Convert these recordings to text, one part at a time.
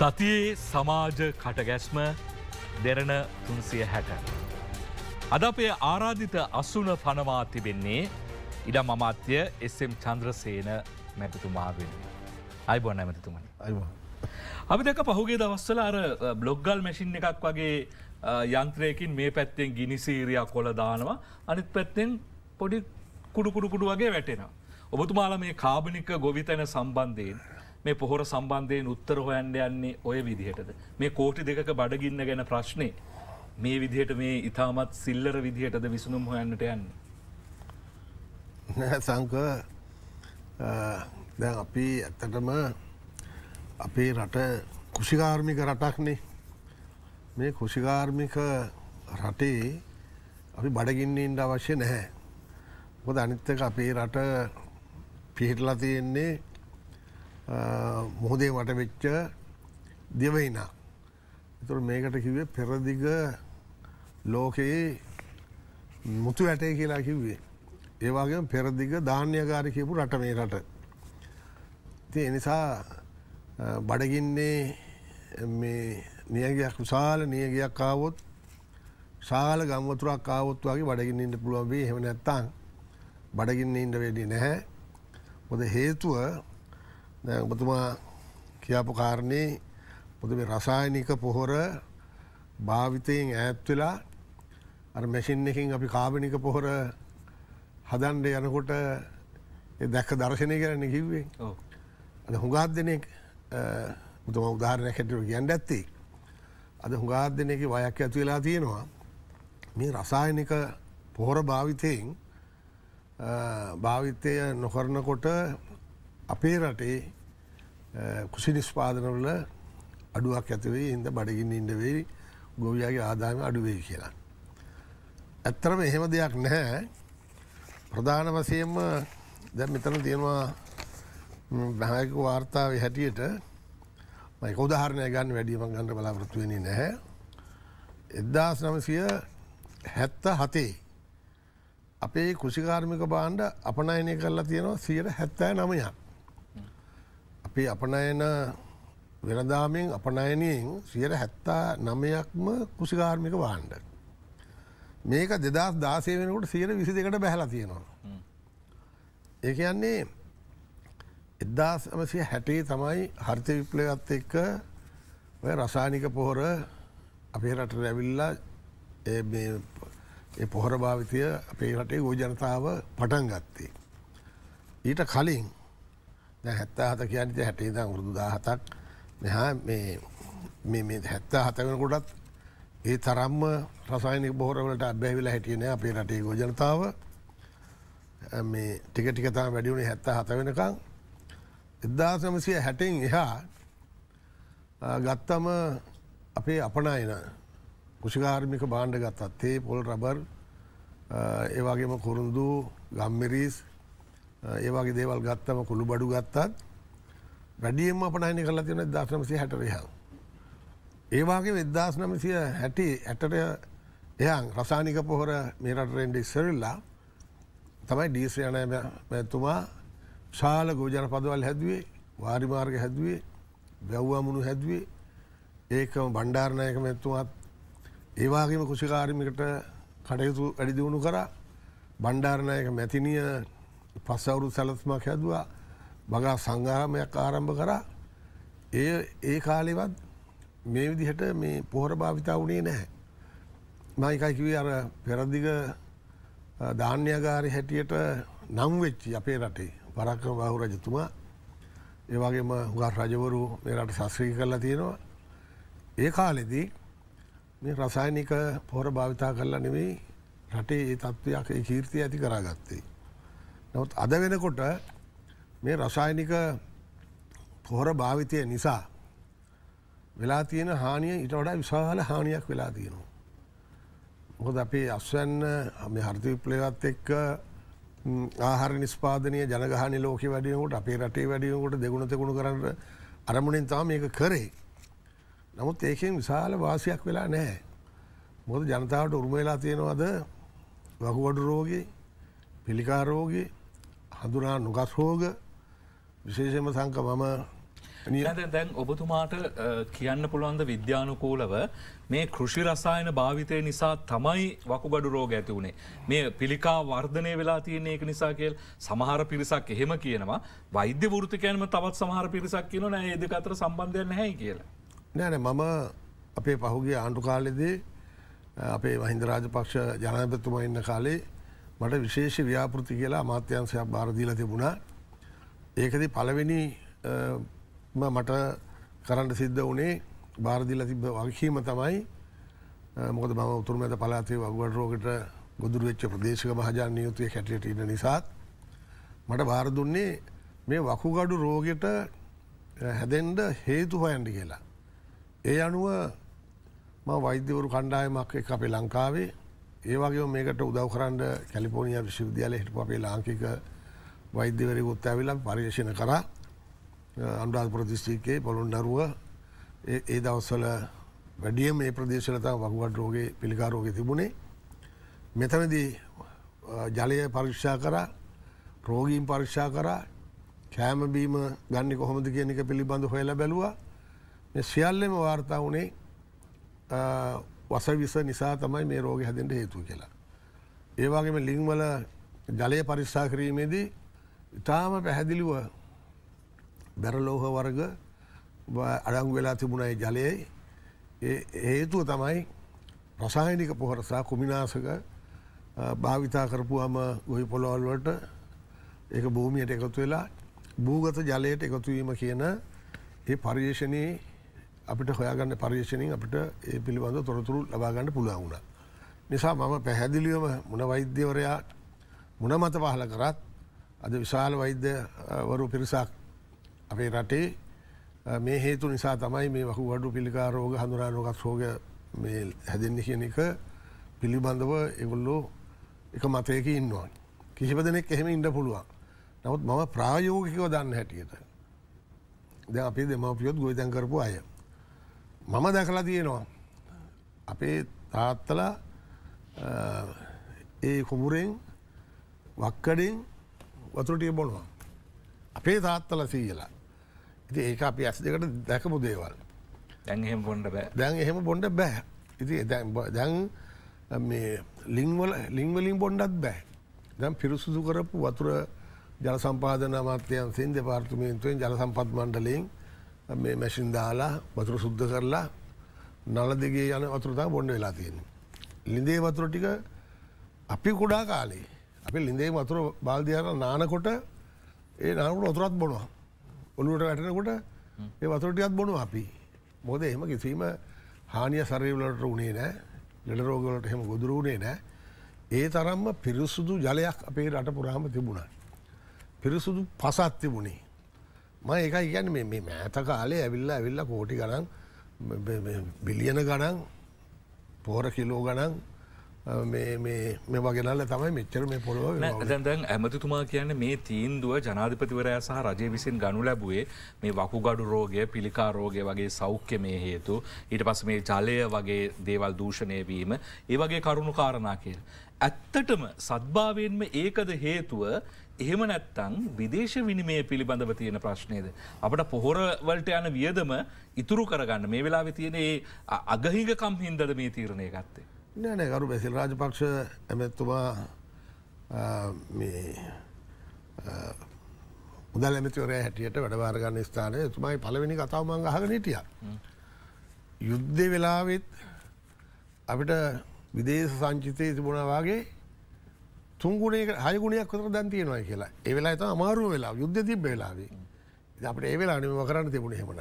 සතියේ සමාජ කටගැස්ම දෙරණ තුන්සිය හැට. අද අපේ ආරාධිත අසුන පනවා තිබෙන්නේ ඉඩ මමාත්‍ය එස්ම් චන්ද්‍රසේන මැතිතුමා වෙන්නේ. අයිබෝ නැමැතිතුමනි අයිවා. අපි දෙක පහුගේ දවස්සල අර බ්ලොග්ගල් මැසින් එකක් වගේ යන්ත්‍රයකින් මේ පැත්තෙන් ගිනිසීරයා කොළ දානවා අනිත් පැත්තෙන් පොඩි කුඩුකුඩුකුඩු වගේ වැටෙන. ඔබතුමාල මේ කාබනික ගොවිතැන සම්බන්ධයෙන් මේ පොහොර සම්බන්ධයෙන් උත්තර හොයන්ඩ යන්නේ ඔය විදිහටද. මේ කෝටි දෙක බඩගින්න ගැන ප්‍රශ්නය මේ විදිහට මේ ඉතාමත් සිල්ලර විදිහටද විසුනුම් හොයන්නට යන්නේ. සංක දැ අපි ඇත්තටම අපේ රට කෘෂිකාර්මික රටක්නේ මේ කෘෂිකාර්මික රටේ අපි බඩගින්නේන්ට අවශ්‍ය නැහැ. හොද අනිත්තක අපේ රට පිහිටලා තියෙන්නේ මොහොදේ මට වෙච්ච දෙවයිනා. එතුර මේකට කිවේ පෙරදිග ලෝකයේ මුතු ඇටේ කියලා කිව්වේ. ඒවාගේ පෙරදිග ධාන්‍යකාරි කියපු රට මේ රට. ති එනිසා බඩගින්නේ නියගයක් විශාල නියගයක් කාවොත් සාල ගම්වතුරක් කාවොත් වගේ බඩගින්න ඉන්න පුළුවන් වේ හෙම නැත්තං බඩගින්න ඉන්ඩ වැඩි නැහැ. හොද හේතුව ඔබතුමා කියාපු කාරණය පුද රසායනික පොහොර භාවිතයෙන් ඈත්වෙලා අ මැසින් එකින් අපි කාබනික පොහොර හදන්ඩ යනකොට දැක්ක දර්ශනය කරන්න කිව්වේ අද හුඟාත් දෙනෙක් මුතුම උදාහරණ හැටිරු කියන්න ඇත්තේ අද හුඟාත් දෙනෙක වයක් ඇතු වෙලා තියෙනවා මේ රසායනික පොහොර භාවිතයෙන් භාවිතය නොකරනකොට අපේ රටේ කුසිනිස්පාදනවල අඩුවක් ඇතිවේ හිද බඩගින් ඉන්ඩවෙයි ගොවියාගේ ආදාම අඩුවේ කියලා. ඇත්තරම එහෙම දෙයක් නැහැ ප්‍රධාන වසයෙන්ම දැ මෙතන තියෙනවා බැහැක වාර්තාව හැටියට මයික උදාහරණය ගන්න වැඩියම ගන්න බලාපොරත්තුවෙන නැහැ. එදදාස් නමසිය හැත්ත හතේ. අපේ කෘෂිකාර්මික බාණ්ඩ අපනයනය කරලා තියෙනවා සියට හැත්තෑ නමයක්. අපි අපනයන වෙනදාමෙන් අපනයනයෙන් සියර හැත්තා නමයක්ම කුසිකාර්මික වාණ්ඩ. මේක දෙදස් දාසය වෙනකට සියර විසි දෙකට බැහලා තියෙනවා. ඒක යන්නේ එදදාමසිය හැටේ තමයි හරිත විප්ලගත් එක්ක රසානික පොහොර අපේ රට රැවිල්ලා පොහොර භාවිතය අපේ රටේ ගෝජනතාව පටන් ගත්තේ. ඊට කලින් හැත්තාහත කියන්න හැටේ දං වරුදු දාහතක් මෙහා හැත්තා හතවෙනකොටත් ඒ තරම්ම රසායනික බොහරවලට අබැවිලා හැටියන අපේ රටේ ගෝජනතාව මේ ටික ටිකතා වැඩියුණේ හැත්තා හත වෙනකං එදදාසමසිය හැටෙන් එහා ගත්තම අපේ අපනයින කෘෂිකාර්මික බාණ්ඩ ගත්තත් තේ පොල් රබර් ඒවාගේම කුරුන්දු ගම්මිරීස් ඒවාගේ දේවල් ගත්තම කුළු බඩු ගත්තත් වැඩියම් අප නයින කරලා තියෙන දශනමසය හැටරයහන්. ඒවාගේ වෙද්දාස් නමසිය හැටි ඇටටය එයන් රසානික පොහොර මේරටරෙන්ඩ ඉස්සරල්ලා තමයි ඩීස්්‍රයනය මැතුමා ශාල ගෝජන පදවල් හැදුවේ වාරිමාර්ග හැදුවේ වැැව්වාමුණු හැදුවේ ඒකම බණ්ඩාරණයක මැත්තුමත් ඒවාගේම කුෂිකාරිමිකට කටයුතු වැඩිදිවුණු කර බණ්ඩාරණයක මැතිනිය පස්සවුරු සැලස්මක් හැදවා මගා සංගාමයක් ආරම්භ කරා ඒ ඒ කාලෙවත් මේ විදිහට මේ පොහොර භාවිතා වුණේ නැහැ. මයිකයි කිවේ අර පෙරදිග ධාන්‍යගාරි හැටියට නම් වෙච්චි අපේ රටේ පරක්කම බහු රජතුමා ඒවගේම හුගත් රජවරු මේ රට සස්්‍රී කරලා තියෙනවා. ඒ කාලෙදී මේ රසායනික පොහොර භාවිතා කරලා නෙවෙයි රටේ ඒ තත්ත්වයක් ඒ කීර්තිය ඇති කරාගත්තේ. නොත් අද වෙනකොට මේ රසායනික පොහොර භාවිතය නිසා වෙලා තියෙන හානිය ඉට වඩා විශාහල හානියක් වෙලා තියෙනවා. මොකද අපේ අස්වැන්න මේ හර්තිවිප්ලයවත් එක්ක ආහාර නිස්පාදනය ජනගහනි ලෝක වැඩියනකොට අපේ රටේ වැඩියනකොට දෙගුණ තෙකුණු කරන්න අරමුණින් තාම මේක කරේ. නමුත් ඒකෙන් විශාල වාසියක් වෙලා නෑ. මොද ජනතාවට උරුම වෙලා තියෙනවද වකුවඩු රෝගේ පිළිකාරෝගේ හඳුනා නොගස් හෝග විශේෂම සංක මම දැන් ඔබතුමාට කියන්න පුළුවන්ද විද්‍යානුකූලව මේ කෘෂි රසායන භාවිතය නිසා තමයි වකුගඩු රෝග ඇති වුණේ. මේ පිළිකා වර්ධනය වෙලා තියන්නේ එක නිසා කියල් සමහර පිරිසක් එහෙම කියනවා වෛද්‍ය වෘතිකයන්ම තවත් සමහර පිරිසක් කියන නෑ ඒදක අතර සම්බන්ධයන්න හැයි කියලා. නෑන මම අපේ පහුගේ ආණ්ඩු කාලෙදේ අපේ වහින්දරාජ පක්ෂ ජනපතුම ඉන්න කාලේ මට විශේෂ ව්‍යාපෘති කියලා අමාත්‍යන්සයක් භාරදීල තිබුණා ඒකද පලවෙනි මට කරන්න සිද්ධ වනේ භාරදිල තිබ වගකීම තමයි මොකද මම උතුරමඇත පලාතේ වගුවට රෝගට ගොදුර වෙච්ච ප්‍රදේශක මහජාන යුතුය හැටියට ඉන්න නිසාත් මට භාර දුන්නේ මේ වකුගඩු රෝගයට හැදෙන්ඩ හේතු හොයන්ඩි කියලා. ඒ අනුව ම වෛද්‍යවරු කණ්ඩායමක් එක අපේ ලංකාවේ ඒවගේ මේකට උදව් කරන්න කැලිපෝනිිය විශ්වවිද්‍යාල හිටපු අපේ ලාංකික වෛද්‍යවරි ගොත්තඇවිල පර්යේෂණ කර අන්ඩාල් ප්‍රතිස්්ටිකයේ පොළොන් නරුව ඒ දවස්සල වැඩියම ඒ ප්‍රදේශලතා වකුවට රෝගේ පිළිකාරෝග තිබුණේ මෙතනදී ජලය පරික්ෂා කර රෝගීම් පරික්ෂා කර කෑමබීම ගන්න කොහොමද කියන එක පිළිබඳ හොයලා බැලවා සියල්ලෙම වාර්තා වුණේ වසවිස නිසා තමයි මේ රෝග හැදෙන්ට හේතු කියලා. ඒවාගේම ලිංවල ජලය පරිස්සා කිරීමේදී ඉතාම පැහැදිලිව බැරලෝහ වර්ග අඩංගු වෙලා තිබුණයි ජලයයි හේතුව තමයි ප්‍රසාහිනික පොහරසා කුමිනාසක භාවිතා කරපුහම ගොහි පොළොවල්වට ඒ භූමියට එකතු වෙලා භූගත ජලයට එකතුවීම කියන ඒ පර්යේෂණයේ අපිට හොයාගන්න පර්යේෂණින් අපිට ඒ පිළිබඳ තොරතුරු ලබාගන්න පුළුවන් වුණ. නිසා මම පැහැදිලියම මුණ වෛද්‍යවරයා මුණ මත පහල කරත් අද විශාල වෛද්‍යවරු පිරිසක් අපේ රටේ මේ හේතු නිසා තමයි මේ වහු වඩු පිළිකා රෝග හඳුරානොකත් රෝග හැදෙන්න්න කියන එක පිළිබඳව එවල්ලෝ එක මතයක ඉන්නවා. කිසිප දෙනෙක් එහෙම ඉන්න පුළුවන්. නමුත් මම ප්‍රායෝගිකව දන්න හැටියට. ද අපේ දෙමපියොත් ගොවිතන් කරපු අයම. මම දැකලා තියෙනවා. අපේ තාත්තල ඒ කුමුරෙන් වක්කඩින් වතුරටිය බොනවා. අපේ තාත්තල සීයලා. ඉති ඒක අපි ඇස් දෙකට දැකපු දේවල්. දැන් එහෙම බොන්ඩ බෑ දැන් එහෙම බොන්ඩ බෑ. ඉති දැන් ලිංවල ලිංවලින් බොන්්ඩත් බෑ. දැම් පිරිසුදු කරපු වතුර ජල සම්පාධන අමාත්‍යයන්සින් දෙපාර්තුමේන්තුවෙන් ජල සම්පත් මණ්ඩලින් මේ මැසින් දාලා වතුර සුද්ධ කරලා නල දෙගේ යන වතුරතා බොන්්ඩ වෙලා තියෙන. ලිඳේ වතුර ටික අපි කුඩා කාලේ අපි ලිඳේ වතුර බාල්ධයාර නානකොට ඒ නාකට වතුරත් බොනවා. ඔලුවට වැටනකොට ඒ වතුරටියත් බොනු අපි. මොද එහෙම කිසීම හානිය සරයවලට වුණේ නෑ ලෙඩරෝගලට හෙම ගොදුරුණේ නෑ ඒ තරම්ම පිරිසුදු ජලයක් අපේ රට පුරාම තිබුණා. පිරිසුදු පසත් තිබුණේ ම ඒකයි ගැන මේ මෑත කාලේ ඇවිල්ලා ඇවිල්ල කෝටි ගනන් බිලියන ගනන් පෝර කිලෝ ගනන් මෙ වගෙනල තමයි මෙච්චර මේ පොළොව දැන් ඇමතිතුමා කියන්න මේ තීන්දුව ජනාධිපතිවරයා සහ රජය විසින් ගනු ලැබුවේ මේ වකුගඩු රෝගය පිළිකා රෝගය වගේ සෞඛ්‍ය මේ හේතු ඊට පස් මේ ජලය වගේ දේවල් දූෂණය වීම ඒ වගේ කරුණු කාරණා කියල. ඇත්තටම සත්භාවයෙන්ම ඒකද හේතුව එහෙම නැත්තං විදේශ විනිමය පිළිබඳව තියෙන ප්‍රශ්නයද. අපට පොහොරවලට යන වියදම ඉතුරු කරගන්න මේ වෙලා තියනේ අගහිගකම් හින්දද මේ තීරණය ගත්තේ. නෑන ගරු බැසිල් රාජපක්ෂ ඇමැත්තුමා උදල් ඇමතිවර හැටියට වැඩවාරගන්න ස්ථානය තුමයි පලවෙනි කතාවමං අහග නටිය. යුද්ධ වෙලාවෙත් අපිට විදේශ සංචිතය තිබුණ වගේ තුන්ගුණේ හයගුණයක් කොතර දැන්තියනවා කියලා එවෙලා ඇත අමාරුව වෙලා යුද්ධ තිබ වෙලාවේ අපට ඒ වෙලා අනිම කරන්න තිබුණ හෙමන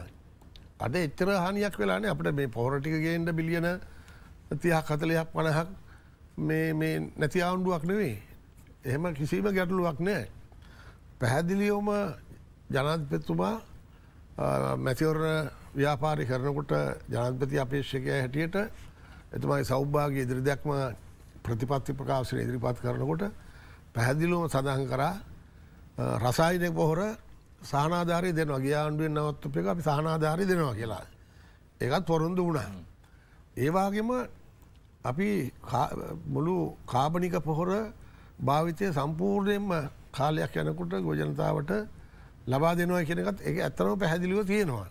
අද එච්චර හානියක් වෙලානේ අපට මේ පොහොරටික ගේන්ඩ බිලියන තියක් හතලයක් පණහක් මේ නැති ආණ්ඩුවක් නෙවේ එහෙම කිසිීම ගැටලුවක් නෑ පැහැදිලියෝම ජනාධපතුමා මැතිවර ව්‍යාපාරි කරනකොට ජනත්පති අපේක්ෂකය හැටියට එතුමයි සෞභාගේ ඉදිරිදයක්ම ප්‍රතිපත්ති ප්‍රකාශන ඉදිරිපත් කරනකොට පැහැදිලුවම සඳහන් කරා රසායිනය පොහොර සහනාධාරය දෙනවා ගියාණ්ඩුවෙන් නවත්තුප එක අපි සහනාධාරය දෙනවා කියලා. ඒකත් පොරුන්දු වුණා. ඒවාගේම අපි මුළු කාබනික පොහොර භාවිතය සම්පූර්ණයෙන්ම කාලයක් යනකුට ගොජනතාවට ලබා දෙනවා කෙනකත් එක ඇත්තනව පැහැදිලිව තියෙනවා.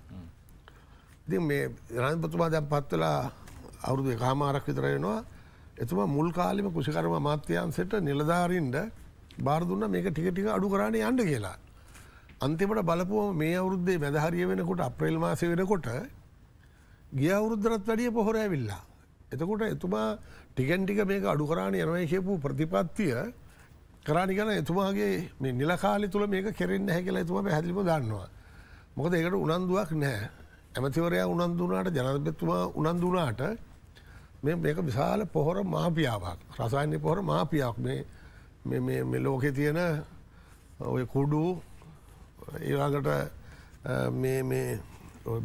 ඉති මේ රණපතුමා දැම් පත්වලා අවුරුදු එකහාමාරක් විතර වෙනවා එතුම මුල් කාලිම කුෂිකරම මාත්‍යයන්සට නිලධාරින්ට බාර දුන්න මේක ටික ටික අඩු කරන්නේ අන්ඩ කියලා. අන්තිමට බලපුුවම මේ අවුරුද්දේ වැදහරිය වෙනකොට අප්‍රේල් මාස වෙනකොට ගිය අවුරුද්දරත් වැඩිය පොහොර ඇවිල්ලා. එතකොට එතුමා ටිකන් ටික මේක අඩු කරාණ යනවයශයපු ප්‍රතිපත්තිය කරානිගන එතුමාගේ මේ නිලකාලි තුළ මේක කෙරෙන් හැ කියලා එතුම පැහැදිලිම දන්නවා. මොකද ඒකට උනන්දුවක් නෑ ඇමතිවරයා උනන්දුනාට ජනතපත්තුමා උනන්දුනාට මේක විශාල පොහොර මාපියාවක් රසායන්‍ය පොහොර මාපියාවක් මේ ලෝකෙ තියෙන ඔය කුඩු ඒවාගට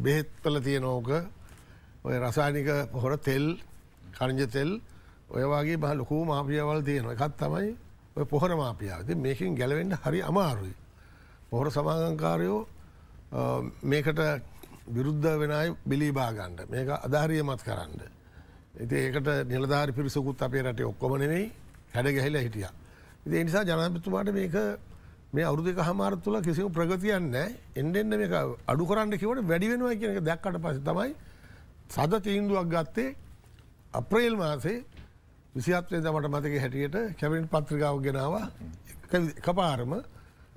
බෙහෙත්වල තියෙන ඕක ඔය රසානික පොහොර තෙල් කණජ තෙල් ඔය වගේ බහ ලොකූ මාපියවල් තියෙන එකත් තමයි ඔය පොහොර මාපියාවති මේකින් ගැලවෙන්න හරි අමාරුයි. පොහොර සමාගංකාරයෝ මේකට විරුද්ධ වෙනයි බිලීබාගණ්ඩ මේක අධාරිය මත් කරන්න. ඇති ඒකට නිලධාර පිරිසකුත් අපේ රට ඔක්කොමනෙවෙයි හැඩ ගැහිලා හිටිය. ඉති නිසා ජනපතුමාට මේක මේ අවුදක හමාර තුළ කිසිම ප්‍රගතියන්න එන්ඩෙන්න්න මේ අඩු කරන්න කිවට වැඩිවෙනවා කියන එක දැක්කට පස තමයි සද තීන්දුවක් ගත්තේ අප්‍රේල් මාසේ විසිත්වය දමට මතක හැටියට කැමින් පත්‍රිකාව ගෙනවා කපාරම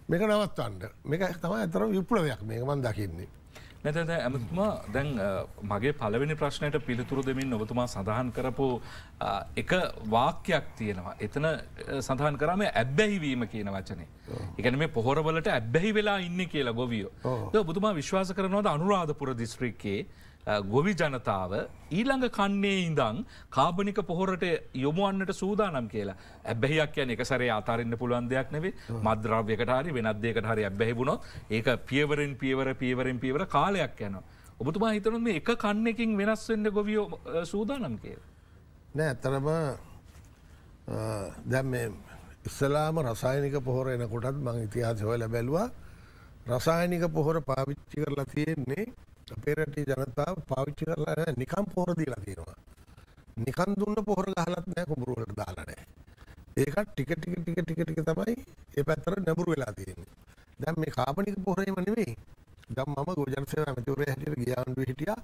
මේක නවත්වන්න මේක තම ඇතරම් යුප්ලවයක් මේකමන් දකින්නේ. නැතද ඇමතුමා දැන් මගේ පළවෙනි ප්‍රශ්නයට පිළිතුරු දෙමින් ඔබතුමා සඳහන් කරපු එක වාක්‍යයක් තියෙනවා. එතන සඳහන් කරම ඇබ්බැහිවීම කියන වචනේ. එකන මේ පොහොරවලට ඇබ්බැහි වෙලා ඉන්න කියලා ගොවියෝ. බුතුමා විශ්වාස කරනවද අනුරාධපුර දිස්ත්‍රික්කේ ගොවි ජනතාව ඊළඟ කන්නේ ඉඳං කාබනික පොහොරට යොමුවන්නට සූදානම් කියලා ඇබැහියක් යන එක සරේ අතාරන්න පුළුවන් දෙයක් නෙවේ මද්‍රව්‍යකට හරි වෙනත්දේකට හරි ඇබැහිබුණොත් ඒක පියවරෙන් පියවර පියවරෙන් පියවර කාලයක් යනවා. ඔබතුමා හිතනු මේ එක කන්නකින් වෙනස් වෙන්න ගොවියෝ සූදානම් කියලා. නෑ ඇතරම දැම් ඉස්සලාම රසායනික පොහොර එනකොටත් මං ඉතිහාසවල බැලවා රසායනික පොහොර පාවිච්චි කරලා තියෙන්නේ අපේ රටේ ජනතාව පාවිච්චි කරලා නැහැ නිකන් පොහොර දීලා තියෙනවා. නිකන් දුන්න පොහොර ගහලත් නැහැ කුඹුරු වලට දාලා නැහැ. ඒකත් ටික ටික ටික ටික ටික තමයි ඒ පැත්තට නැඹුරු වෙලා තියෙන්නේ. දැන් මේ කාබනික පොහොරේම නෙමෙයි. දැන් මම ගොජන්සේන ඇමතිවරයා හැටියට ගියාන්ඩු හිටියා.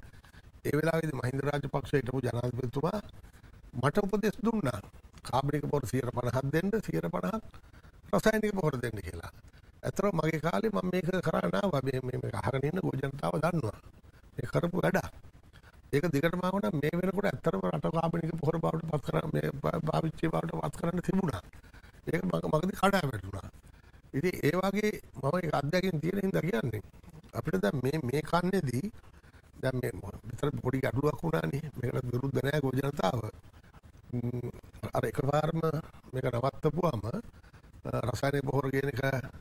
ඒ වෙලාවේදී මහින්ද රාජපක්ෂ හිටපු ජනාධිපතිතුමා මට උපදෙස් දුන්නා. කාබනික පොහොර 150ක් දෙන්න 150ක් රසායනික පොහොර දෙන්න කියලා. ඇතර මගේ කාලේ මම මේක කරන්න ආවා මේ මේක අහගෙන ඉන්න ගොජනතාව දන්නවා. මේ කරපු වැඩ. ඒක දිගටම ආවනම් මේ වෙනකොට ඇත්තටම රට කාබනික පොහොර බවට පත් කරන්න මේ භාවිතය බවට පත් කරන්න තිබුණා. ඒක මම මගදී කඩා වැටුණා. ඉතින් ඒ වගේ මම ඒක අත්දැකීම් තියෙන හින්දා කියන්නේ අපිට දැන් මේ මේ කන්නේදී දැන් මේ විතර පොඩි ගැටලුවක් වුණානේ. මේකට විරුද්ධ නැහැ ගොජනතාව. අර එකපාරම මේක නවත්තපුවාම රසායනික පොහොර කියන එක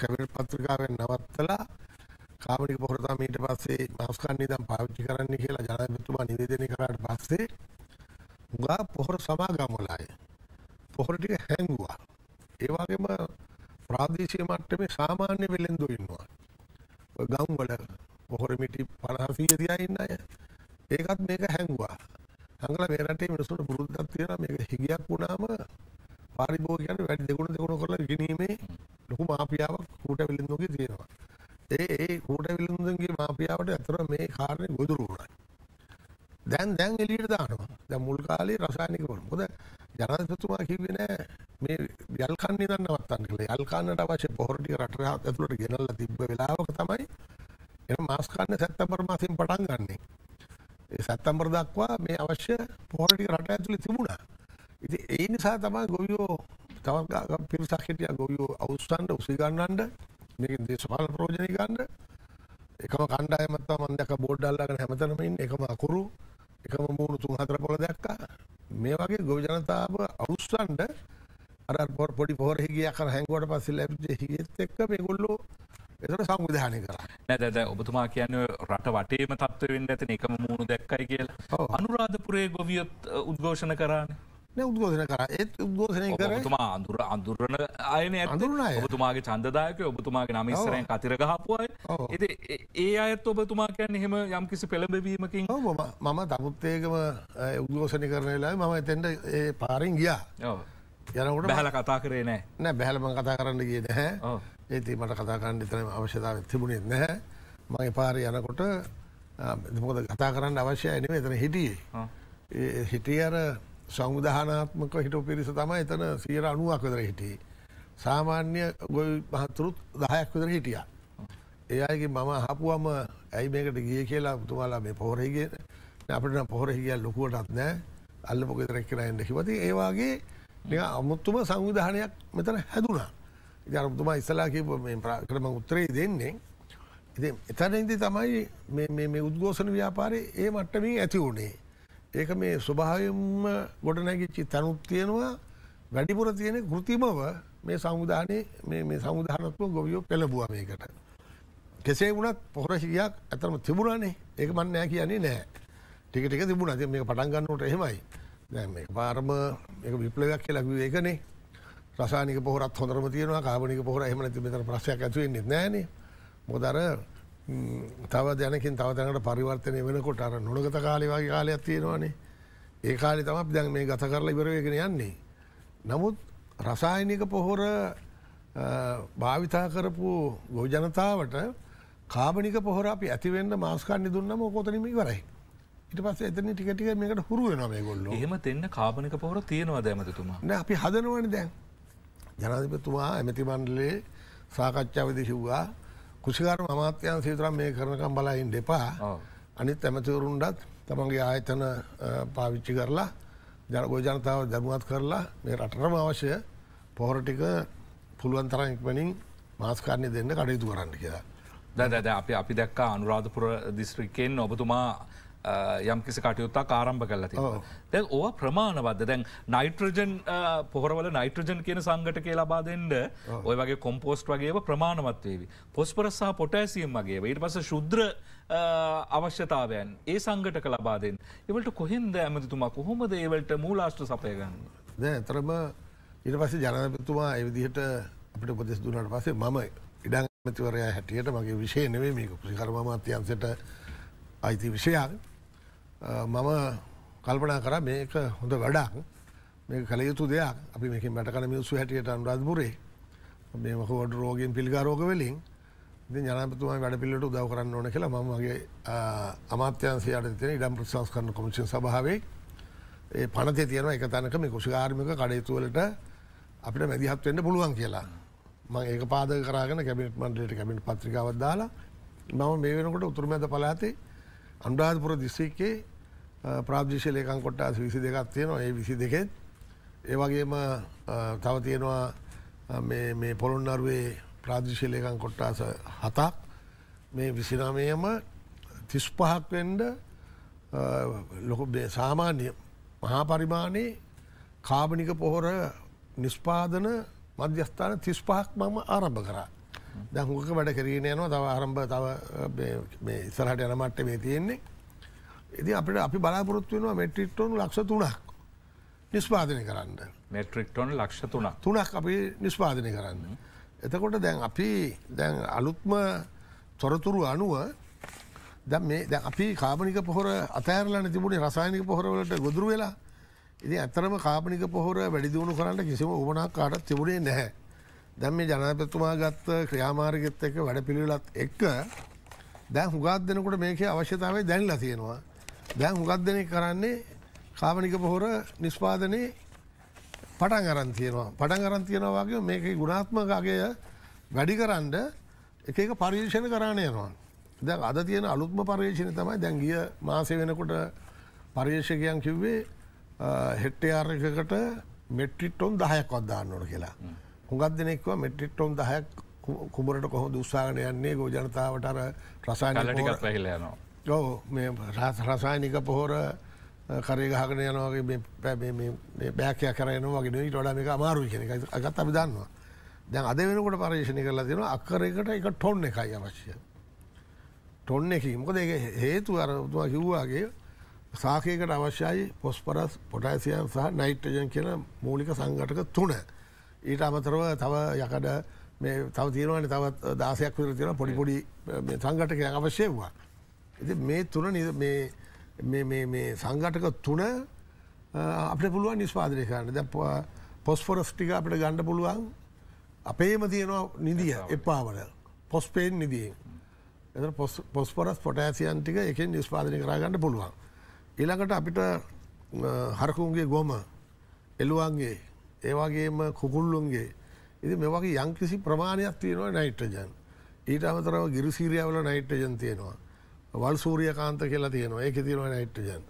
කැබිනට් පත්‍රිකාවෙන් නවත්තලා කාමරික පොහොරතා මීට පස්සේ මහස්කන්ණී දැන් පාවිච්චි කරන්න කියලා ජනාධිපතිතුමා නිවේදනය කරාට පස්සේ උගා පොහොර සමාගම් වල අය පොහොර ටික හැංගුවා. ඒ වගේම ප්‍රාදේශීය මට්ටමේ සාමාන්‍ය වෙළෙන්දු ඉන්නවා. ඔය ගම් වල පොහොර මිටි 50 100 තියා ඉන්න අය. ඒකත් මේක හැංගුවා. හැංගලා මේ රටේ මිනිස්සුන්ට පුරුද්දක් තියෙනවා මේක හිගියක් වුණාම පාරිභෝගිකයන් වැඩි දෙගුණ දෙගුණ කරලා විකිණීමේ ලොකු මාපියාවක් කූටවිලින්දුගේ තියෙනවා. ඒ ඒ කූටවිලින්දුගේ මාපියාවට අතර මේ කාර්යය ගොදුරු වුණා. දැන් දැන් එළියට දානවා. දැන් මුල් කාලේ රසායනික වුණා. මොකද ජනාධිපතිතුමා කිව්වේ නෑ මේ යල් කන්නේ දැන් නවත්තන්න කියලා. යල් කන්නට අවශ්‍ය පොහොර ටික රට ඇතුළට ගෙනල්ලා තිබ්බ වෙලාවක තමයි එන මාස් කන්න සැප්තැම්බර් මාසෙන් පටන් ගන්නෙ. ඒ සැප්තැම්බර් දක්වා මේ අවශ්‍ය පොහොර ටික රට ඇතුළේ තිබුණා. ඉතින් ඒ නිසා තමයි ගොවියෝ තවත් පිරිසක් හිටියා ගොවියෝ අවුස්සන්න උසිගන්නන්න මේකෙන් දේශපාලන ප්‍රයෝජනෙ ගන්න එකම කණ්ඩායමක් තමයි මම දැක්ක බෝඩ් අල්ලගෙන හැමතැනම ඉන්නේ එකම අකුරු එකම මූණු තුන් හතර පොළ දැක්කා මේ වගේ ගොවි ජනතාව අවුස්සන්න අර පොඩි පොහොර හිගියක් කර හැංගුවට පස්සේ ලැබිච්ච හිගෙත් එක්ක මේගොල්ලෝ එතට සංවිධානය කර නැද ඔබතුමා කියන රට වටේම තත්ත්වෙන් ඇතින එකම මූුණු දැක්කයි කියලා අනුරාධපුරේ ගොවියොත් උද්ඝෝෂණ කරන්න උද්ගෝධන කර ඒත් උද්ගෝධනය කර තුමා අඳුර අඳුරන අයන අඳුරන ඔබතුමාගේ චන්දදායක ඔබතුමාගේ නම ඉස්සරයෙන් කතිර ගහපුයි එති ඒ අයත් ඔබතුමා කියන්න එහෙම යම් කිසි පෙළබවීමකින් මම දමුත්තේකම උද්ගෝෂණය කරනලා මම එතෙන්ට ඒ පාරෙන් ගියා යනකට බැහල කතා කරේ නෑ නෑ බැහලම කතා කරන්න ගිය නැහැ ඒති මට කතා කරන්න තන අවශ්‍යතාව තිබුණේ නැහැ මගේ පාර යනකොට මොකද කතා කරන්න අවශ්‍යය එනම එතන හිටියේ හිටිය අර සංවිධානාත්මක හිටපු පිරිස තමයි එතන 90ක් විතර හිටියේ. සාමාන්‍ය ගොවි මහතුරුත් 10ක් විතර හිටියා. ඒ අයගේ මම අහපුවම ඇයි මේකට ගියේ කියලා තුමාලා මේ පොහොරේ ගියේ. අපිට නම් පොහොරේ ගියා ලොකුවටත් නෑ. අල්ලපු ගෙදර එක්කලා එන්න කිව්වා. ඒ වාගේ නිකන් අමුතුම සංවිධානයක් මෙතන හැදුනා. ඉතින් අර තුමා ඉස්සලා කියපු මේ ක්‍රම උත්තරේ දෙන්නේ. ඉතින් එතනින්දී තමයි මේ මේ උද්ඝෝෂණ ව්‍යාපාරේ ඒ මට්ටමින් ඇති වුණේ. ඒක මේ ස්වභාවයෙන්ම ගොඩනැගිච්චි තැනුත් තියෙනවා වැඩිපුර තියෙන කෘතිමව මේ සංවිධානයේ මේ සංවිධානත්ම ගොවියෝ පෙළඹුවා මේකට. කෙසේ වුණත් පොහොර සියක් අතරම තිබුණානේ. ඒක මම නෑ කියන්නේ නෑ. ටික ටික තිබුණා. ඉතින් මේක පටන් ගන්නකොට එහෙමයි. දැන් මේක පාරම මේක විප්ලවයක් කියලා කිව්වේ ඒකනේ. රසායනික පොහොරත් හොඳටම තියෙනවා. කාබනික පොහොර එහෙම නැති මෙතන ප්‍රශ්නයක් ඇති වෙන්නේ නෑනේ. මොකද අර තව දැනකින් තවතැනට පරිවර්තනය වෙනකොට අර නොනගත කාලවාගේ කාලයක් තියෙනවානේ ඒ කාලි තමක් දැන් මේ ගත කරලා ඉවරවගෙන යන්නේ. නමුත් රසායනික පොහොර භාවිතා කරපු ගෝජනතාවට කාමනික පොහොර අපි ඇතිවෙන්න මාස්කන්න දුන්නම කොතනම වරයි. ඉට පස් එතන ටිකටික මේකට හුරුව නොේ ගොල්ල එහම එන්න කාමනික පොහොර තියෙනවා දැමතුමා අපි හදනුවනි දැන් ජනාධිපතුමා ඇමති මණ්ඩලේ සාකච්ඡාවද සිව්වා කුසිකාර අමාත්‍යන්සේ තරම් මේ කරනකම් බලයින් දෙපා අනිත් ඇමතිවරුන්ටත් තමන්ගේ ආයතන පාවිච්චි කරලා ජනගෝජනතාව දැමුවත් කරලා මේ රටනම අවශ්‍ය පොහොරටික පුළුවන් තරම් එක්මනින් මාස්කාරණය දෙන්න කටයුතු කරන්න කියලා. දැ දැ අපි අපි දැක්කා අනුරාධපුර දිස්ත්‍රිකෙන් ඔබතුමා යම්කිසි කටයුත්තා ආරම්භ කල්ලා තිබ. දැ ඕ ප්‍රමාණවද දැන් නයිට්‍රජන් පොහරවල නයිට්‍රජන් කියන සංගට කියලා බාදෙන්ට ඔය වගේ කොම්පෝස්ට් වගේ ප්‍රමාණවත්වේවි. පොස්පරස්සා පොටෑසියම් වගේ ඊට පස ශුද්‍ර අවශ්‍යතාවයන් ඒ සංගට කලබාදෙන් එවලට කොහෙන්ද ඇමතිතුමා කොහොමද ඒවලට මූලාශ්ට සපයගන්න. ද ඇතරම ඉට පස ජනපතුමා එවිදිහට අපිට පොදෙස් දුනට පසේ මම ඉඩං ඇමතිවරයා හැටියට මගේ විශෂය නෙවේ මේක ප්‍රිකරමමාත්‍යන්සට අයිති විෂයක් මම කල්පනා කර මේක හොඳ වැඩක් මේ කළ යුතු දෙයක් අපි මේක මැට කල මිනිස්සු හැටියට අනුරාධපුරේ මේම හෝඩ රෝගෙන් පිල්ගාරෝග වෙලින් ඉති ජනපතුමයි වැඩ පිල්ලට උදව කරන්න ඕන කියලා මමගේ අමාත්‍යන්සේ අටතන ඉඩම් ප්‍රසංස් කරන කොමිෂන් සභාවේ ඒ පනතේ තියෙන එක තැනක මේ කුෂිකාර්මික කඩයුතුවලට අපිට මැදිහත්වෙන්න පුළුවන් කියලා මං ඒක පාද කරගෙන කැබිට මන්ඩලට කැබිට පත්‍රිකාවත් දාලා මම මේ වෙනකොට උතුරමැද පලාතේ අනුරාධපුර දිස්ත්‍රික්කේ ප්‍රාප්ජිෂ ලේකන් කොට්ටාස විසි දෙකක් තියෙනවා ඒ විසි දෙකෙත් ඒවගේම තව තියෙනවා මේ පොළොන්නරුවේ ප්‍රාදිශ ලේකන් කොට්ටාස හතක් මේ විසිනාමයම තිස් පහක්වෙන්ඩ ලොකු සාමාන්‍ය මහා පරිමාණයේ කාබනික පොහොර නිස්පාදන මධ්‍යස්ථාන තිස් පහක් මම ආරම්භ කරා ද හුක වැඩ කරගෙන යනවා තව ආරම්භ තව ඉස්සරහට යනමට්ට මේ තියෙන්නේ. එති අපට අපි බලාපොරොත්තු වෙනවා මෙට්‍රිට්ටෝන් ලක්ෂ තුනක් නිස්පාදනය කරන්න. මෙට්‍රික්ටෝන් ලක්ෂ තුනක් තුනක් අපි නිස්පාදනය කරන්න. එතකොට දැන් අපි දැන් අලුත්ම තොරතුරු අනුව දැ ද අපි කාමනික පොහොර අතෑරලන තිබුණේ රසායනික පොහොරවලට ගොදුරු වෙලා ඉති ඇතරම කාපනික පොහොර වැඩිදිුණු කරන්න කිසිම උමනක් කාටත් තිබුණේ නැහැ. දැම් මේ ජනපතුමා ගත්ත ක්‍රියාමාර්ගත් එක වැඩ පිළිලත් එක්ක දැන් හුගත් දෙනකොට මේක අවශ්‍යතාවය දැන්ලා තියෙනවා. දැන් හුගත් දෙනෙ කරන්නේ කාමනික පොහොර නිස්පාදනය පටන් අරන් තියෙනවා පටන් අරන් තියෙනවාගේ මේක ගුණාත්මකගේ වැඩි කරන්ඩ එක එක පර්යේෂණ කරණයනවා. දැන් අද තියෙන අලුත්ම පර්යේෂණ තමයි දැන් ගිය මාසය වෙනකොට පර්යේෂකයන් කිව්වේ හෙට්ටයාරකකට මෙට්‍රිට්ටොන් දහයක් වදදාන්නට කියලා. හුඟක් දෙනෙක්ව මෙට්‍රිට්ටොම් දහයක් කුමරට කොහොම දුස්සාගන යන්නේ ගෝ ජනතාවට අර ප්‍රසානටිකත් පැහිලයනවා. ඔව මේ රසායනික පොහොර කරේගහගෙන යනවාගේ බෑකය කරයනවාගෙන ටොඩ මේ අමාරු කියන එක අගත් අපි දන්නවා. දැන් අද වෙනකොට පර්ේෂණය කරලා දෙෙන අක්කරකට එක ටොන්න එකයි අවශ්‍ය. ටොන්න එක මොකද ඒ හේතු අරතුවා කිව්වාගේ සාකයකට අවශ්‍යයි පොස්පරස් පොටයිසියන් සහ නයිට්‍රජන් කියන මූලික සංගටක තුන. ඊට අමතරව තව යකඩ තව තීරවන තවත් දාසයක් විර තියෙන පොඩිපොඩි සංගටකය අවශ්‍ය වවා. ඇති මේ තුන සංගටක තුන අප පුළුවන් නිස්වාදනය කරන්න ද පොස්ෆොරස් ටික අපට ගණ්ඩ පුළුවන් අපේම තියෙනවා නිදිය එපාවට පොස්පේෙන් නිදියෙන්. එ පොස්පොරස් පොටෑසියන් ටික එකෙන් නිස්පාදනය කරගන්න පුළුවන්. ඊළඟට අපිට හරකුන්ගේ ගොම එලුවන්ගේ ඒවාගේම කුකුල්ලුන්ගේ ඉති මෙවගේ යංකිසි ප්‍රමාණයක් තියෙනවා නයිට්‍රජන් ඊට අමතරව ගිරිසිරියාවල නයිට්‍රජන් තියෙනවා වල් සූරිය කාන්ත කියලා තියෙනවා ඒක තියෙනවා නයිට්‍රජන්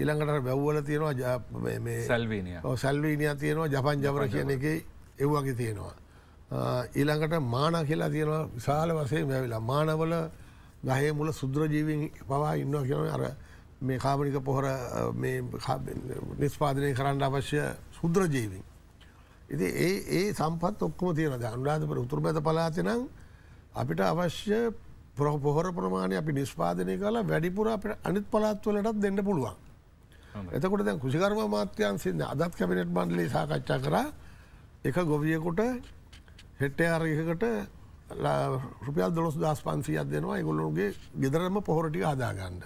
ඊළඟට බැව්වල තියෙනවා සැල්වීනිය සැල්වීනිය තියෙනවා ජපන් ජවර කියන එක එව්වගේ තියෙනවා. ඊළඟට මාන කියලා තියෙනවා විශාල වසයෙන් වැැවිලා මානවල ගහය මුල සුද්‍රජීවින් පවා ඉන්නවා කියන අර මේ කාමනික පොහොර නිස්පාදනය කරන්න අවශ්‍ය සුද්‍රජීවින්. ඉති ඒ ඒ සම්පත් ඔක්කම තියෙන අනුරාධපර උතුරමැත පලාතිනම් අපිට අවශ්‍ය පොහොර ප්‍රමාණය අපි නිස්්පාදනය කලා වැඩිපුර අපට අනිත් පලාත්වලටත් දෙන්න පුළුවන්. එතකොට දැන් කුසිකර්ම මාත්‍යයන්සිද අදත් කැපිනට් බන්ඩලි සාකච්ඡා කර එක ගොවියකුට හෙට්ටයාරයකට රුපියල් දොස් දස් පන්සියක් දෙනවා ඉගොල්ලුන්ගේ ගෙදරම පොහොරටි ආදාගන්න.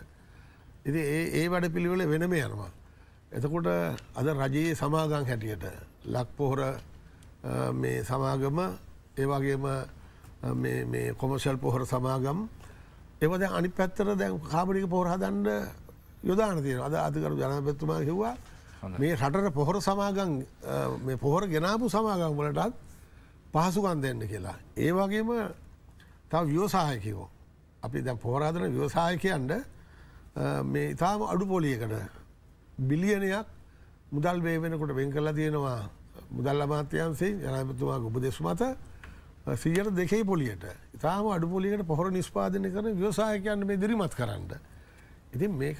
ඉති ඒ වැඩ පිළිවෙල වෙනම යනවා. එතකොට අද රජයේ සමාගන් හැටියට ලක්පොහොර මේ සමාගම ඒවගේම කොමශල් පොහොර සමාගම් එවද අනි පැත්තර දැන් කාමරික පොහරහදන්න යොදාන තියෙන අද අධිකරු ජනපැත්තුමා කිව්වා මේ රටට පොහොර සමාගම් පොහොර ගෙනාපු සමාගම් වලටත් පහසුකන් දෙන්න කියලා. ඒ වගේම තව ව්‍යෝසාහයකෝ. අපි දැ පොහරාදන ව්‍යවසායකයන්ට ඉතාම අඩු පොලියකට බිලියනයක් මුදල් මේ වෙනකොට වෙන් කරලා තියෙනවා මුදල් අමාත්‍යන්සේ ජනාපතුමා උපදෙස් මත සීයට දෙකයි පොලියට ඉතාම අඩු පොලිකට පොහොර නිස්පාදනය කරන ව්‍යවසායකයන්න මේ දිරිමත් කරන්න. ඉතින් මේක